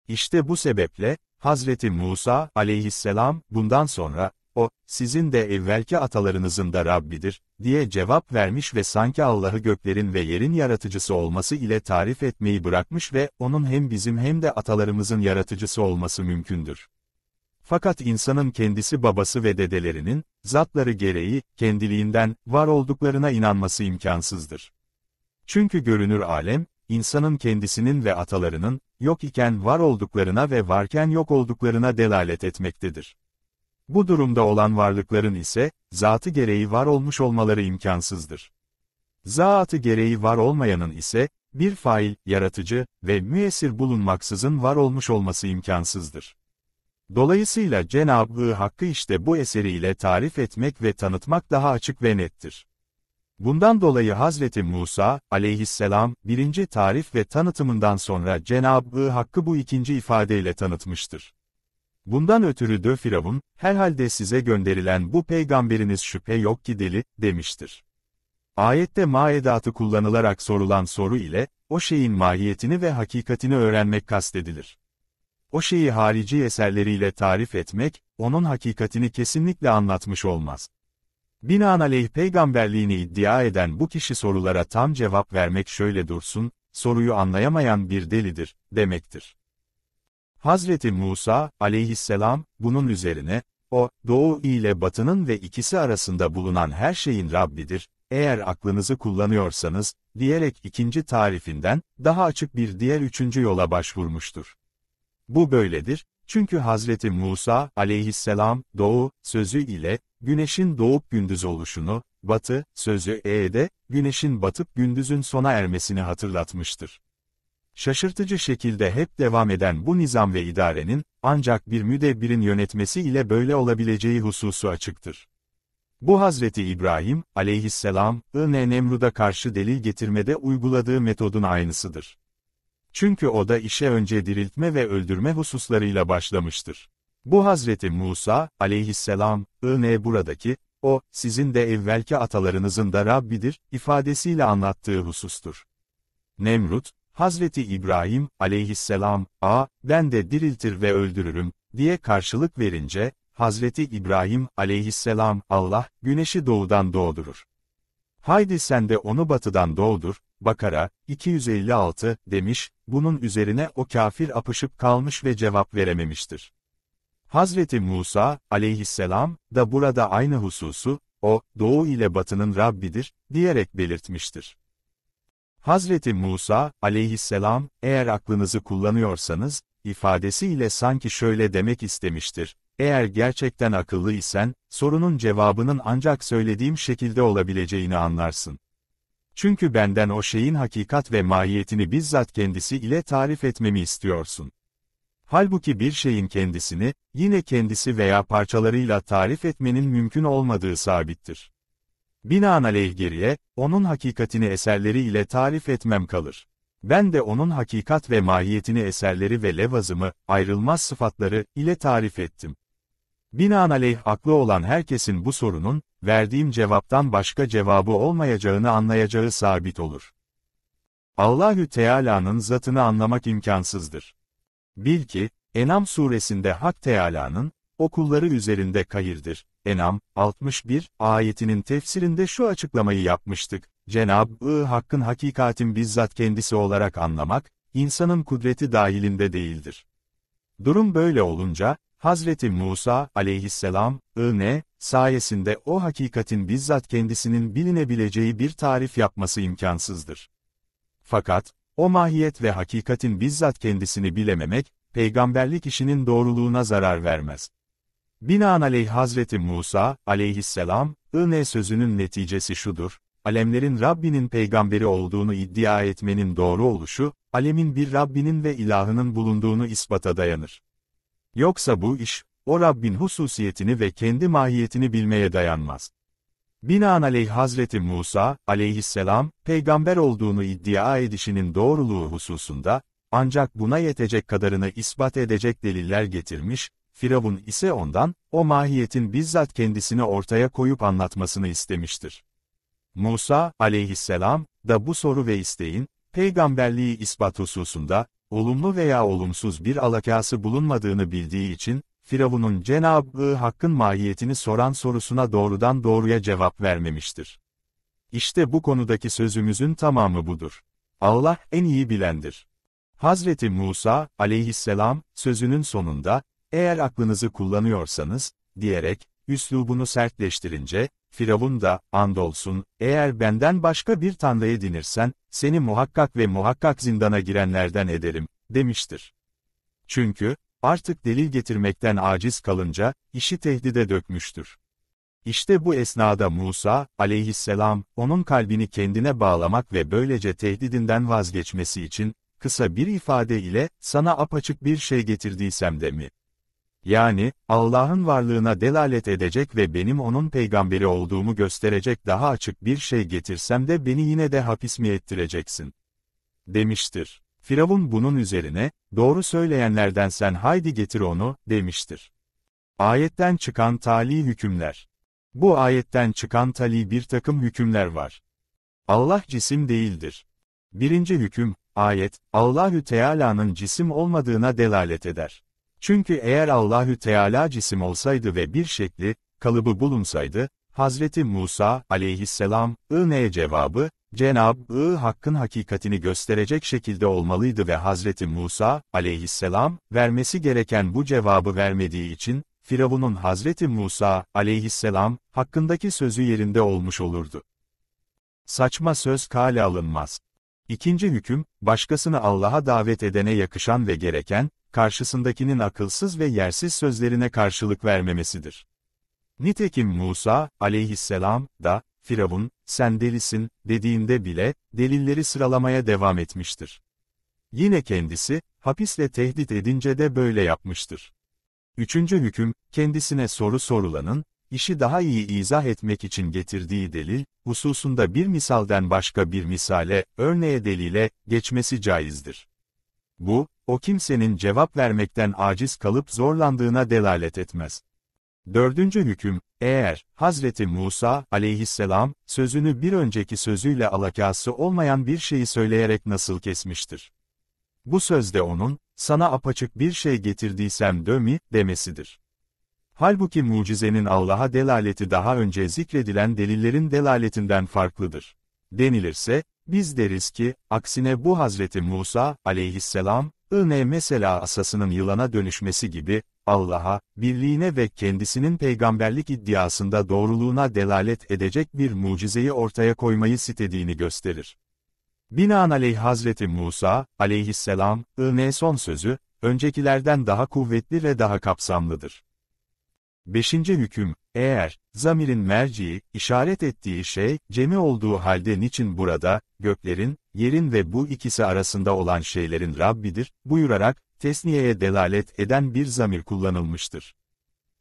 İşte bu sebeple, Hazreti Musa aleyhisselam, bundan sonra, o, sizin de evvelki atalarınızın da Rabbidir, diye cevap vermiş ve sanki Allah'ı göklerin ve yerin yaratıcısı olması ile tarif etmeyi bırakmış ve onun hem bizim hem de atalarımızın yaratıcısı olması mümkündür. Fakat insanın kendisi babası ve dedelerinin, zatları gereği, kendiliğinden, var olduklarına inanması imkansızdır. Çünkü görünür alem, insanın kendisinin ve atalarının, yok iken var olduklarına ve varken yok olduklarına delalet etmektedir. Bu durumda olan varlıkların ise, zatı gereği var olmuş olmaları imkansızdır. Zatı gereği var olmayanın ise, bir fail, yaratıcı ve müessir bulunmaksızın var olmuş olması imkansızdır. Dolayısıyla Cenab-ı Hakk'ı işte bu eseriyle tarif etmek ve tanıtmak daha açık ve nettir. Bundan dolayı Hazreti Musa, aleyhisselam, birinci tarif ve tanıtımından sonra Cenab-ı Hakk'ı bu ikinci ifadeyle tanıtmıştır. Bundan ötürü de Firavun, herhalde size gönderilen bu peygamberiniz şüphe yok ki deli, demiştir. Ayette maedatı kullanılarak sorulan soru ile, o şeyin mahiyetini ve hakikatini öğrenmek kastedilir. O şeyi harici eserleriyle tarif etmek, onun hakikatini kesinlikle anlatmış olmaz. Binaenaleyh peygamberliğini iddia eden bu kişi sorulara tam cevap vermek şöyle dursun, soruyu anlayamayan bir delidir, demektir. Hazreti Musa, aleyhisselam, bunun üzerine, o, doğu ile batının ve ikisi arasında bulunan her şeyin Rabbidir, eğer aklınızı kullanıyorsanız, diyerek ikinci tarifinden, daha açık bir diğer üçüncü yola başvurmuştur. Bu böyledir, çünkü Hazreti Musa aleyhisselam doğu sözü ile güneşin doğup gündüz oluşunu, batı sözü e'de güneşin batıp gündüzün sona ermesini hatırlatmıştır. Şaşırtıcı şekilde hep devam eden bu nizam ve idarenin, ancak bir müdebbirin yönetmesi ile böyle olabileceği hususu açıktır. Bu Hazreti İbrahim, aleyhisselam, ı Nemrud'a karşı delil getirmede uyguladığı metodun aynısıdır. Çünkü o da işe önce diriltme ve öldürme hususlarıyla başlamıştır. Bu Hazreti Musa, aleyhisselam, ın buradaki, o, sizin de evvelki atalarınızın da Rabbidir, ifadesiyle anlattığı husustur. Nemrut, Hazreti İbrahim, aleyhisselam, a, ben de diriltir ve öldürürüm, diye karşılık verince, Hazreti İbrahim, aleyhisselam, Allah, güneşi doğudan doğdurur. Haydi sen de onu batıdan doğdur, Bakara, 256, demiş, bunun üzerine o kafir apışıp kalmış ve cevap verememiştir. Hazreti Musa, aleyhisselam, da burada aynı hususu, o, doğu ile batının Rabbidir, diyerek belirtmiştir. Hazreti Musa, aleyhisselam, eğer aklınızı kullanıyorsanız, ifadesiyle sanki şöyle demek istemiştir, eğer gerçekten akıllıysan, sorunun cevabının ancak söylediğim şekilde olabileceğini anlarsın. Çünkü benden o şeyin hakikat ve mahiyetini bizzat kendisi ile tarif etmemi istiyorsun. Halbuki bir şeyin kendisini, yine kendisi veya parçalarıyla tarif etmenin mümkün olmadığı sabittir. Binaenaleyh geriye, onun hakikatini eserleri ile tarif etmem kalır. Ben de onun hakikat ve mahiyetini eserleri ve levazımı, ayrılmaz sıfatları ile tarif ettim. Binaenaleyh aklı olan herkesin bu sorunun, verdiğim cevaptan başka cevabı olmayacağını anlayacağı sabit olur. Allahü Teala'nın zatını anlamak imkansızdır. Bil ki, Enam suresinde Hak Teala'nın, okulları üzerinde kayırdır. Enam 61 ayetinin tefsirinde şu açıklamayı yapmıştık. Cenab-ı Hakk'ın hakikatin bizzat kendisi olarak anlamak, insanın kudreti dahilinde değildir. Durum böyle olunca, Hazreti Musa aleyhisselam, ne sayesinde o hakikatin bizzat kendisinin bilinebileceği bir tarif yapması imkansızdır. Fakat, o mahiyet ve hakikatin bizzat kendisini bilememek, peygamberlik işinin doğruluğuna zarar vermez. Binaenaleyh Hazreti Musa, aleyhisselam, ne sözünün neticesi şudur, alemlerin Rabbinin peygamberi olduğunu iddia etmenin doğru oluşu, alemin bir Rabbinin ve ilahının bulunduğunu ispata dayanır. Yoksa bu iş, o Rabbin hususiyetini ve kendi mahiyetini bilmeye dayanmaz. Binaenaleyh Hazreti Musa, aleyhisselam, peygamber olduğunu iddia edişinin doğruluğu hususunda, ancak buna yetecek kadarını ispat edecek deliller getirmiş, Firavun ise ondan, o mahiyetin bizzat kendisini ortaya koyup anlatmasını istemiştir. Musa, aleyhisselam, da bu soru ve isteğin, peygamberliği ispat hususunda, olumlu veya olumsuz bir alakası bulunmadığını bildiği için, Firavun'un Cenab-ı Hakk'ın mahiyetini soran sorusuna doğrudan doğruya cevap vermemiştir. İşte bu konudaki sözümüzün tamamı budur. Allah en iyi bilendir. Hazreti Musa, aleyhisselam, sözünün sonunda, eğer aklınızı kullanıyorsanız, diyerek, üslubunu sertleştirince, Firavun da, andolsun, eğer benden başka bir tanrı edinirsen, seni muhakkak ve muhakkak zindana girenlerden ederim, demiştir. Çünkü, artık delil getirmekten aciz kalınca, işi tehdide dökmüştür. İşte bu esnada Musa, aleyhisselam, onun kalbini kendine bağlamak ve böylece tehdidinden vazgeçmesi için, kısa bir ifade ile, sana apaçık bir şey getirdiysem de mi, yani, Allah'ın varlığına delalet edecek ve benim onun peygamberi olduğumu gösterecek daha açık bir şey getirsem de beni yine de hapis mi ettireceksin? demiştir. Firavun bunun üzerine, doğru söyleyenlerden sen haydi getir onu, demiştir. Ayetten çıkan tali hükümler. Bu ayetten çıkan tali bir takım hükümler var. Allah cisim değildir. Birinci hüküm, ayet, Allahü Teala'nın cisim olmadığına delalet eder. Çünkü eğer Allahü Teala cisim olsaydı ve bir şekli, kalıbı bulunsaydı, Hazreti Musa aleyhisselam, ı cevabı, Cenab-ı Hakk'ın hakikatini gösterecek şekilde olmalıydı ve Hazreti Musa, aleyhisselam, vermesi gereken bu cevabı vermediği için, Firavun'un Hazreti Musa, aleyhisselam, hakkındaki sözü yerinde olmuş olurdu. Saçma söz kale alınmaz. İkinci hüküm, başkasını Allah'a davet edene yakışan ve gereken, karşısındakinin akılsız ve yersiz sözlerine karşılık vermemesidir. Nitekim Musa, aleyhisselam, da, Firavun, sen delisin, dediğinde bile, delilleri sıralamaya devam etmiştir. Yine kendisi, hapisle tehdit edince de böyle yapmıştır. Üçüncü hüküm, kendisine soru sorulanın, işi daha iyi izah etmek için getirdiği delil, hususunda bir misalden başka bir misale, örneğe delile, geçmesi caizdir. Bu, o kimsenin cevap vermekten aciz kalıp zorlandığına delalet etmez. Dördüncü hüküm, eğer, Hazreti Musa, aleyhisselam, sözünü bir önceki sözüyle alakası olmayan bir şeyi söyleyerek nasıl kesmiştir? Bu sözde onun, sana apaçık bir şey getirdiysem dömi, demesidir. Halbuki mucizenin Allah'a delaleti daha önce zikredilen delillerin delaletinden farklıdır. Denilirse, biz deriz ki, aksine bu Hazreti Musa, aleyhisselam, ıne mesela asasının yılana dönüşmesi gibi, Allah'a, birliğine ve kendisinin peygamberlik iddiasında doğruluğuna delalet edecek bir mucizeyi ortaya koymayı sitediğini gösterir. Binaenaleyh Hazreti Musa, aleyhisselam, ıne son sözü, öncekilerden daha kuvvetli ve daha kapsamlıdır. 5. Hüküm, eğer, zamirin merciği, işaret ettiği şey, cemi olduğu halde niçin burada, göklerin, yerin ve bu ikisi arasında olan şeylerin Rabbidir, buyurarak, tesniyeye delalet eden bir zamir kullanılmıştır.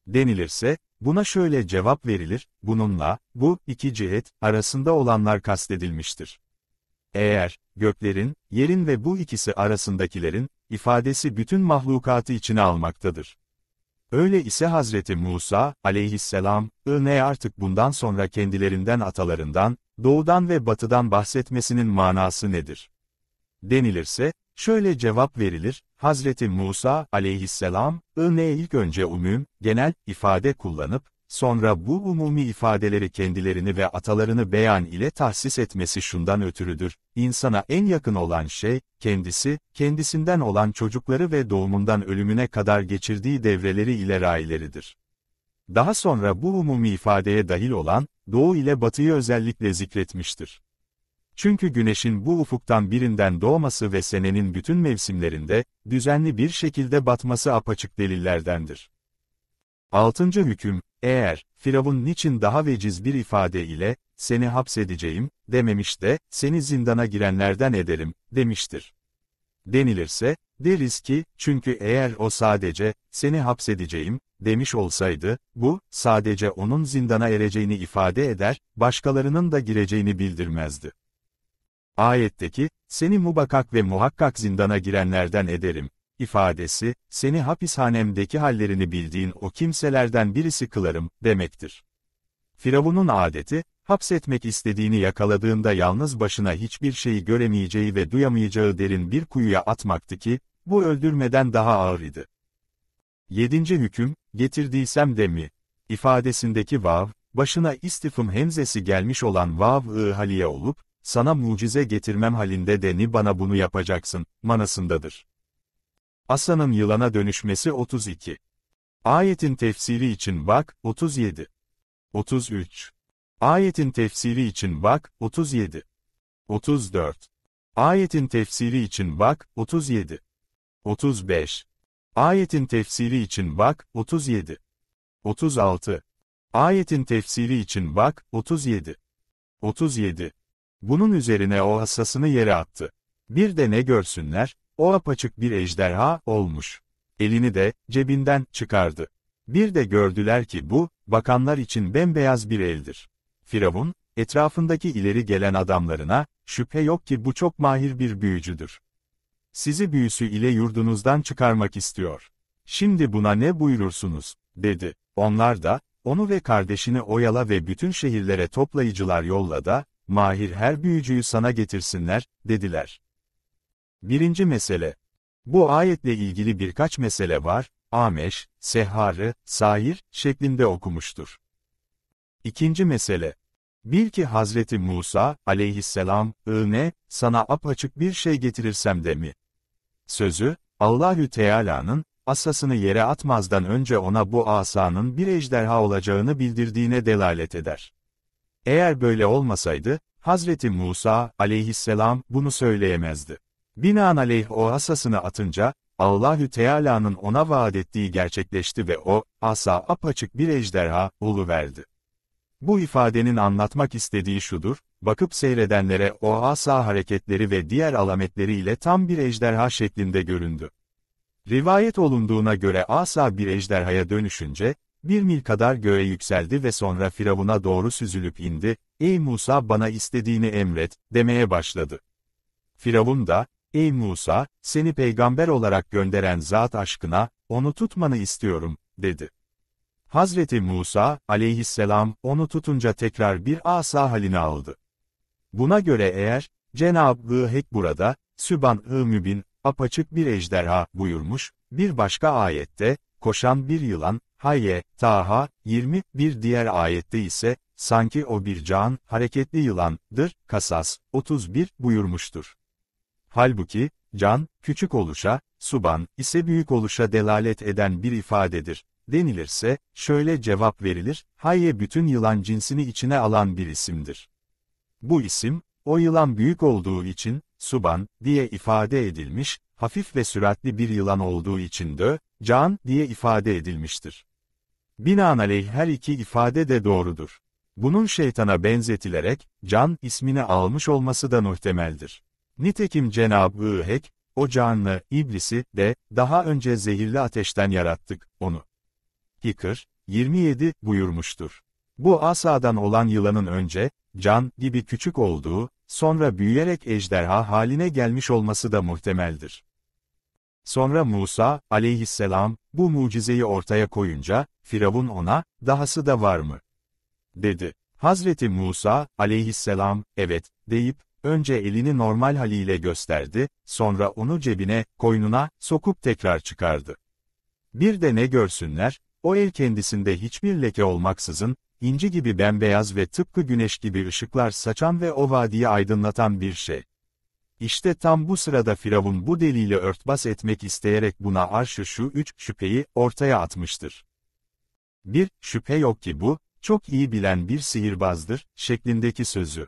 Denilirse, buna şöyle cevap verilir, bununla, bu, iki cihet, arasında olanlar kastedilmiştir. Eğer, göklerin, yerin ve bu ikisi arasındakilerin, ifadesi bütün mahlukatı içine almaktadır. Öyle ise Hazreti Musa, aleyhisselam, ne artık bundan sonra kendilerinden atalarından, doğudan ve batıdan bahsetmesinin manası nedir? Denilirse, şöyle cevap verilir, Hazreti Musa, aleyhisselam, ne ilk önce umum, genel, ifade kullanıp, Sonra bu umumi ifadeleri kendilerini ve atalarını beyan ile tahsis etmesi şundan ötürüdür, insana en yakın olan şey, kendisi, kendisinden olan çocukları ve doğumundan ölümüne kadar geçirdiği devreleri ile raileridir. Daha sonra bu umumi ifadeye dahil olan, doğu ile batıyı özellikle zikretmiştir. Çünkü güneşin bu ufuktan birinden doğması ve senenin bütün mevsimlerinde, düzenli bir şekilde batması apaçık delillerdendir. Altıncı hüküm, eğer, Firavun niçin daha veciz bir ifade ile, seni hapsedeceğim, dememiş de, seni zindana girenlerden edelim, demiştir. Denilirse, deriz ki, çünkü eğer o sadece, seni hapsedeceğim, demiş olsaydı, bu, sadece onun zindana ereceğini ifade eder, başkalarının da gireceğini bildirmezdi. Ayetteki, seni mubakak ve muhakkak zindana girenlerden ederim, ifadesi, seni hapishanemdeki hallerini bildiğin o kimselerden birisi kılarım, demektir. Firavun'un adeti, hapsetmek istediğini yakaladığında yalnız başına hiçbir şeyi göremeyeceği ve duyamayacağı derin bir kuyuya atmaktı ki, bu öldürmeden daha ağır idi. Yedinci Hüküm, getirdiysem de mi? ifadesindeki vav, başına istifım hemzesi gelmiş olan vav-ı haliye olup, sana mucize getirmem halinde de ni bana bunu yapacaksın, manasındadır. Asan'ın yılana dönüşmesi 32. Ayetin tefsiri için bak 37. 33. Ayetin tefsiri için bak 37. 34. Ayetin tefsiri için bak 37. 35. Ayetin tefsiri için bak 37. 36. Ayetin tefsiri için bak 37. 37. Bunun üzerine o hassasını yere attı. Bir de ne görsünler, o apaçık bir ejderha olmuş. Elini de cebinden çıkardı. Bir de gördüler ki bu, bakanlar için bembeyaz bir eldir. Firavun, etrafındaki ileri gelen adamlarına, şüphe yok ki bu çok mahir bir büyücüdür. Sizi büyüsü ile yurdunuzdan çıkarmak istiyor. Şimdi buna ne buyurursunuz, dedi. Onlar da, onu ve kardeşini oyala ve bütün şehirlere toplayıcılar yolla da, mahir her büyücüyü sana getirsinler, dediler. Birinci mesele. Bu ayetle ilgili birkaç mesele var, Ameş, Sehharı, Sahir şeklinde okumuştur. İkinci mesele. Bil ki Hazreti Musa, aleyhisselam, ığne, sana apaçık bir şey getirirsem de mi? Sözü, Allahü Teala'nın, asasını yere atmazdan önce ona bu asanın bir ejderha olacağını bildirdiğine delalet eder. Eğer böyle olmasaydı, Hazreti Musa, aleyhisselam, bunu söyleyemezdi. Binaenaleyh o asasını atınca, Allahü Teala'nın ona vaat ettiği gerçekleşti ve o, asa apaçık bir ejderha, ulu verdi. Bu ifadenin anlatmak istediği şudur, bakıp seyredenlere o asa hareketleri ve diğer alametleriyle tam bir ejderha şeklinde göründü. Rivayet olunduğuna göre asa bir ejderhaya dönüşünce, bir mil kadar göğe yükseldi ve sonra Firavun'a doğru süzülüp indi, ''Ey Musa bana istediğini emret'' demeye başladı. Firavun da, Ey Musa, seni peygamber olarak gönderen zat aşkına, onu tutmanı istiyorum, dedi. Hazreti Musa, aleyhisselam, onu tutunca tekrar bir asa haline aldı. Buna göre eğer, Cenab-ı Hek burada, Süban-ı Mübin, apaçık bir ejderha buyurmuş, bir başka ayette, koşan bir yılan, Hayye, Taha, 20, bir diğer ayette ise, sanki o bir can, hareketli yılandır, Kasas, 31, buyurmuştur. Halbuki, can, küçük oluşa, suban ise büyük oluşa delalet eden bir ifadedir. Denilirse, şöyle cevap verilir, hayye bütün yılan cinsini içine alan bir isimdir. Bu isim, o yılan büyük olduğu için, suban, diye ifade edilmiş, hafif ve süratli bir yılan olduğu için de, can, diye ifade edilmiştir. Binaenaleyh her iki ifade de doğrudur. Bunun şeytana benzetilerek, can ismini almış olması da muhtemeldir. Nitekim Cenab-ı Hek, o canlı, iblisi de, daha önce zehirli ateşten yarattık, onu. Hikr, 27, buyurmuştur. Bu asadan olan yılanın önce, can gibi küçük olduğu, sonra büyüyerek ejderha haline gelmiş olması da muhtemeldir. Sonra Musa, aleyhisselam, bu mucizeyi ortaya koyunca, Firavun ona, dahası da var mı? dedi. Hazreti Musa, aleyhisselam, evet, deyip, Önce elini normal haliyle gösterdi, sonra onu cebine, koynuna, sokup tekrar çıkardı. Bir de ne görsünler, o el kendisinde hiçbir leke olmaksızın, inci gibi bembeyaz ve tıpkı güneş gibi ışıklar saçan ve o vadiyi aydınlatan bir şey. İşte tam bu sırada Firavun bu deliyle örtbas etmek isteyerek buna arşı şu üç şüpheyi ortaya atmıştır. 1. Şüphe yok ki bu, çok iyi bilen bir sihirbazdır, şeklindeki sözü.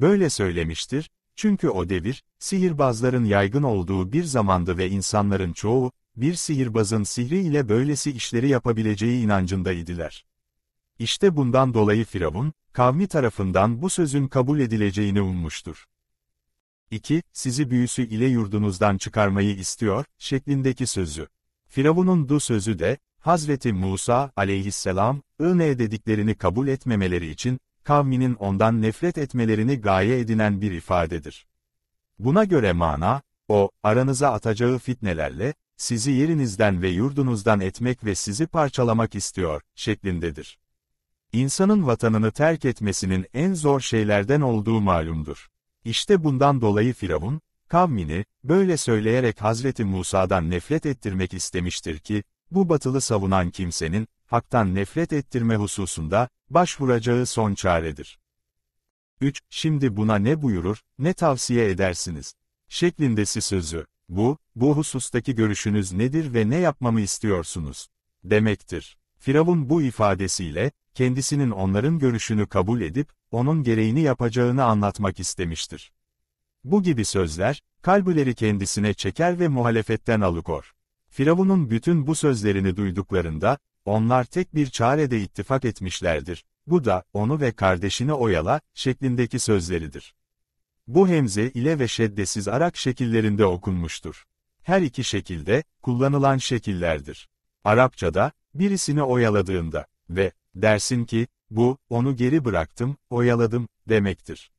Böyle söylemiştir, çünkü o devir, sihirbazların yaygın olduğu bir zamandı ve insanların çoğu, bir sihirbazın sihriyle böylesi işleri yapabileceği inancındaydılar. İşte bundan dolayı Firavun, kavmi tarafından bu sözün kabul edileceğini ummuştur. 2. Sizi büyüsü ile yurdunuzdan çıkarmayı istiyor, şeklindeki sözü. Firavun'un du sözü de, Hazreti Musa aleyhisselam, ı e dediklerini kabul etmemeleri için, kavminin ondan nefret etmelerini gaye edinen bir ifadedir. Buna göre mana, o, aranıza atacağı fitnelerle, sizi yerinizden ve yurdunuzdan etmek ve sizi parçalamak istiyor, şeklindedir. İnsanın vatanını terk etmesinin en zor şeylerden olduğu malumdur. İşte bundan dolayı Firavun, kavmini, böyle söyleyerek Hazreti Musa'dan nefret ettirmek istemiştir ki, bu batılı savunan kimsenin, haktan nefret ettirme hususunda, başvuracağı son çaredir. 3. Şimdi buna ne buyurur, ne tavsiye edersiniz? Şeklindesi sözü. Bu, bu husustaki görüşünüz nedir ve ne yapmamı istiyorsunuz? Demektir. Firavun bu ifadesiyle, kendisinin onların görüşünü kabul edip, onun gereğini yapacağını anlatmak istemiştir. Bu gibi sözler, kalbüleri kendisine çeker ve muhalefetten alıkor. Firavun'un bütün bu sözlerini duyduklarında, onlar tek bir çarede ittifak etmişlerdir. Bu da, onu ve kardeşini oyala, şeklindeki sözleridir. Bu hemze ile ve şeddesiz arak şekillerinde okunmuştur. Her iki şekilde, kullanılan şekillerdir. Arapçada, birisini oyaladığında ve dersin ki, bu, onu geri bıraktım, oyaladım, demektir.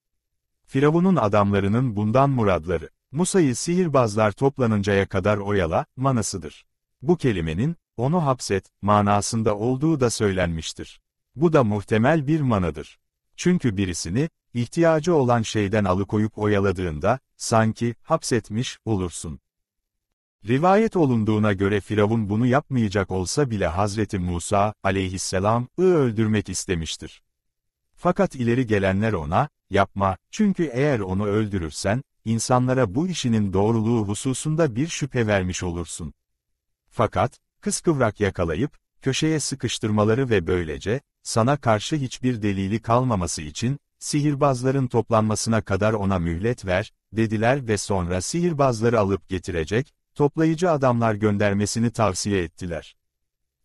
Firavun'un adamlarının bundan muradları. Musa'yı sihirbazlar toplanıncaya kadar oyala, manasıdır. Bu kelimenin, onu hapset, manasında olduğu da söylenmiştir. Bu da muhtemel bir manadır. Çünkü birisini, ihtiyacı olan şeyden alıkoyup oyaladığında, sanki, hapsetmiş, olursun. Rivayet olunduğuna göre Firavun bunu yapmayacak olsa bile Hazreti Musa, aleyhisselam,ı öldürmek istemiştir. Fakat ileri gelenler ona, yapma, çünkü eğer onu öldürürsen, insanlara bu işinin doğruluğu hususunda bir şüphe vermiş olursun. Fakat, kıskıvrak yakalayıp, köşeye sıkıştırmaları ve böylece, sana karşı hiçbir delili kalmaması için, sihirbazların toplanmasına kadar ona mühlet ver, dediler ve sonra sihirbazları alıp getirecek, toplayıcı adamlar göndermesini tavsiye ettiler.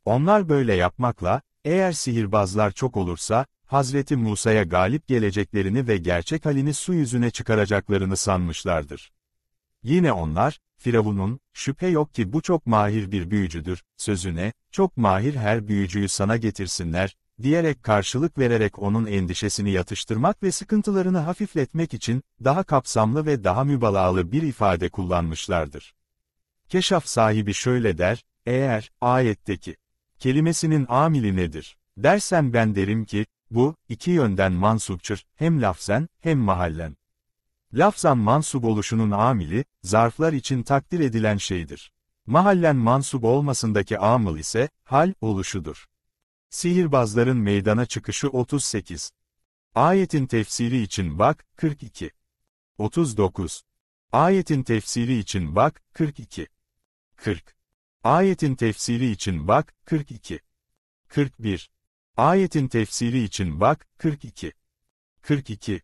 Onlar böyle yapmakla, eğer sihirbazlar çok olursa, Hazreti Musa'ya galip geleceklerini ve gerçek halini su yüzüne çıkaracaklarını sanmışlardır. Yine onlar, Firavun'un, şüphe yok ki bu çok mahir bir büyücüdür, sözüne, çok mahir her büyücüyü sana getirsinler, diyerek karşılık vererek onun endişesini yatıştırmak ve sıkıntılarını hafifletmek için, daha kapsamlı ve daha mübalağalı bir ifade kullanmışlardır. Keşaf sahibi şöyle der, eğer, ayetteki, kelimesinin amili nedir, dersen ben derim ki, bu, iki yönden mansupçır, hem lafzen, hem mahallen. Lafzan mansub oluşunun amili, zarflar için takdir edilen şeydir. Mahallen mansub olmasındaki amıl ise, hal, oluşudur. Sihirbazların meydana çıkışı 38. Ayetin tefsiri için bak, 42. 39. Ayetin tefsiri için bak, 42. 40. Ayetin tefsiri için bak, 42. 41. Ayetin tefsiri için bak, 42. 42.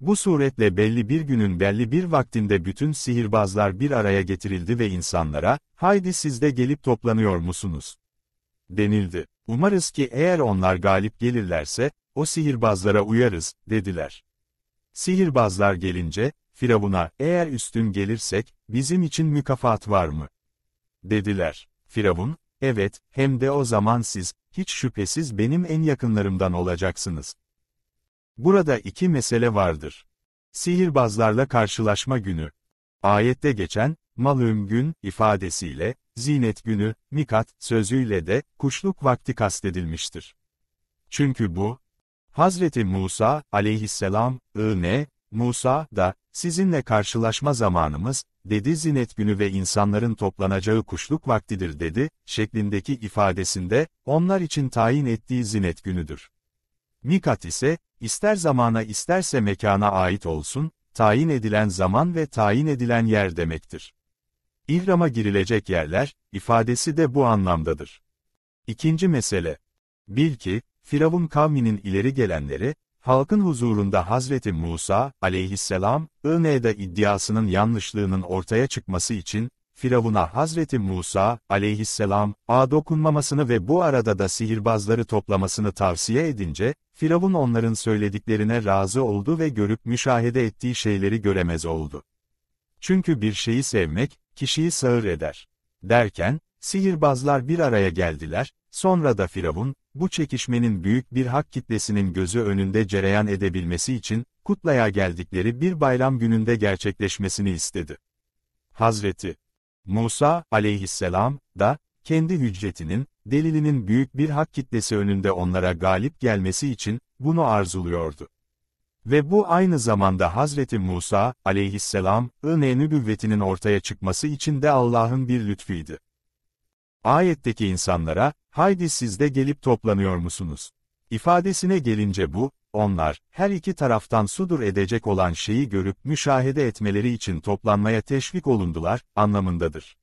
Bu suretle belli bir günün belli bir vaktinde bütün sihirbazlar bir araya getirildi ve insanlara, haydi siz de gelip toplanıyor musunuz? denildi. Umarız ki eğer onlar galip gelirlerse, o sihirbazlara uyarız, dediler. Sihirbazlar gelince, Firavun'a, eğer üstün gelirsek, bizim için mükafat var mı? dediler. Firavun, Evet, hem de o zaman siz, hiç şüphesiz benim en yakınlarımdan olacaksınız. Burada iki mesele vardır. Sihirbazlarla karşılaşma günü. Ayette geçen, malum gün, ifadesiyle, zinet günü, mikat, sözüyle de, kuşluk vakti kastedilmiştir. Çünkü bu, Hazreti Musa, aleyhisselam, ı ne, Musa da, sizinle karşılaşma zamanımız, dedi zinet günü ve insanların toplanacağı kuşluk vaktidir dedi, şeklindeki ifadesinde, onlar için tayin ettiği zinet günüdür. Mikat ise, ister zamana isterse mekana ait olsun, tayin edilen zaman ve tayin edilen yer demektir. İhrama girilecek yerler, ifadesi de bu anlamdadır. İkinci mesele. Bil ki, Firavun kavminin ileri gelenleri, Halkın huzurunda Hazreti Musa, aleyhisselam, INE'de iddiasının yanlışlığının ortaya çıkması için, Firavun'a Hazreti Musa, aleyhisselam, a dokunmamasını ve bu arada da sihirbazları toplamasını tavsiye edince, Firavun onların söylediklerine razı oldu ve görüp müşahede ettiği şeyleri göremez oldu. Çünkü bir şeyi sevmek, kişiyi sağır eder. Derken, sihirbazlar bir araya geldiler, sonra da Firavun, bu çekişmenin büyük bir hak kitlesinin gözü önünde cereyan edebilmesi için, Kutla'ya geldikleri bir bayram gününde gerçekleşmesini istedi. Hazreti Musa aleyhisselam da, kendi hücretinin delilinin büyük bir hak kitlesi önünde onlara galip gelmesi için, bunu arzuluyordu. Ve bu aynı zamanda Hazreti Musa aleyhisselam, ı nübüvvetinin ortaya çıkması için de Allah'ın bir lütfiydi. Ayetteki insanlara, haydi siz de gelip toplanıyor musunuz? İfadesine gelince bu, onlar, her iki taraftan sudur edecek olan şeyi görüp müşahede etmeleri için toplanmaya teşvik olundular, anlamındadır.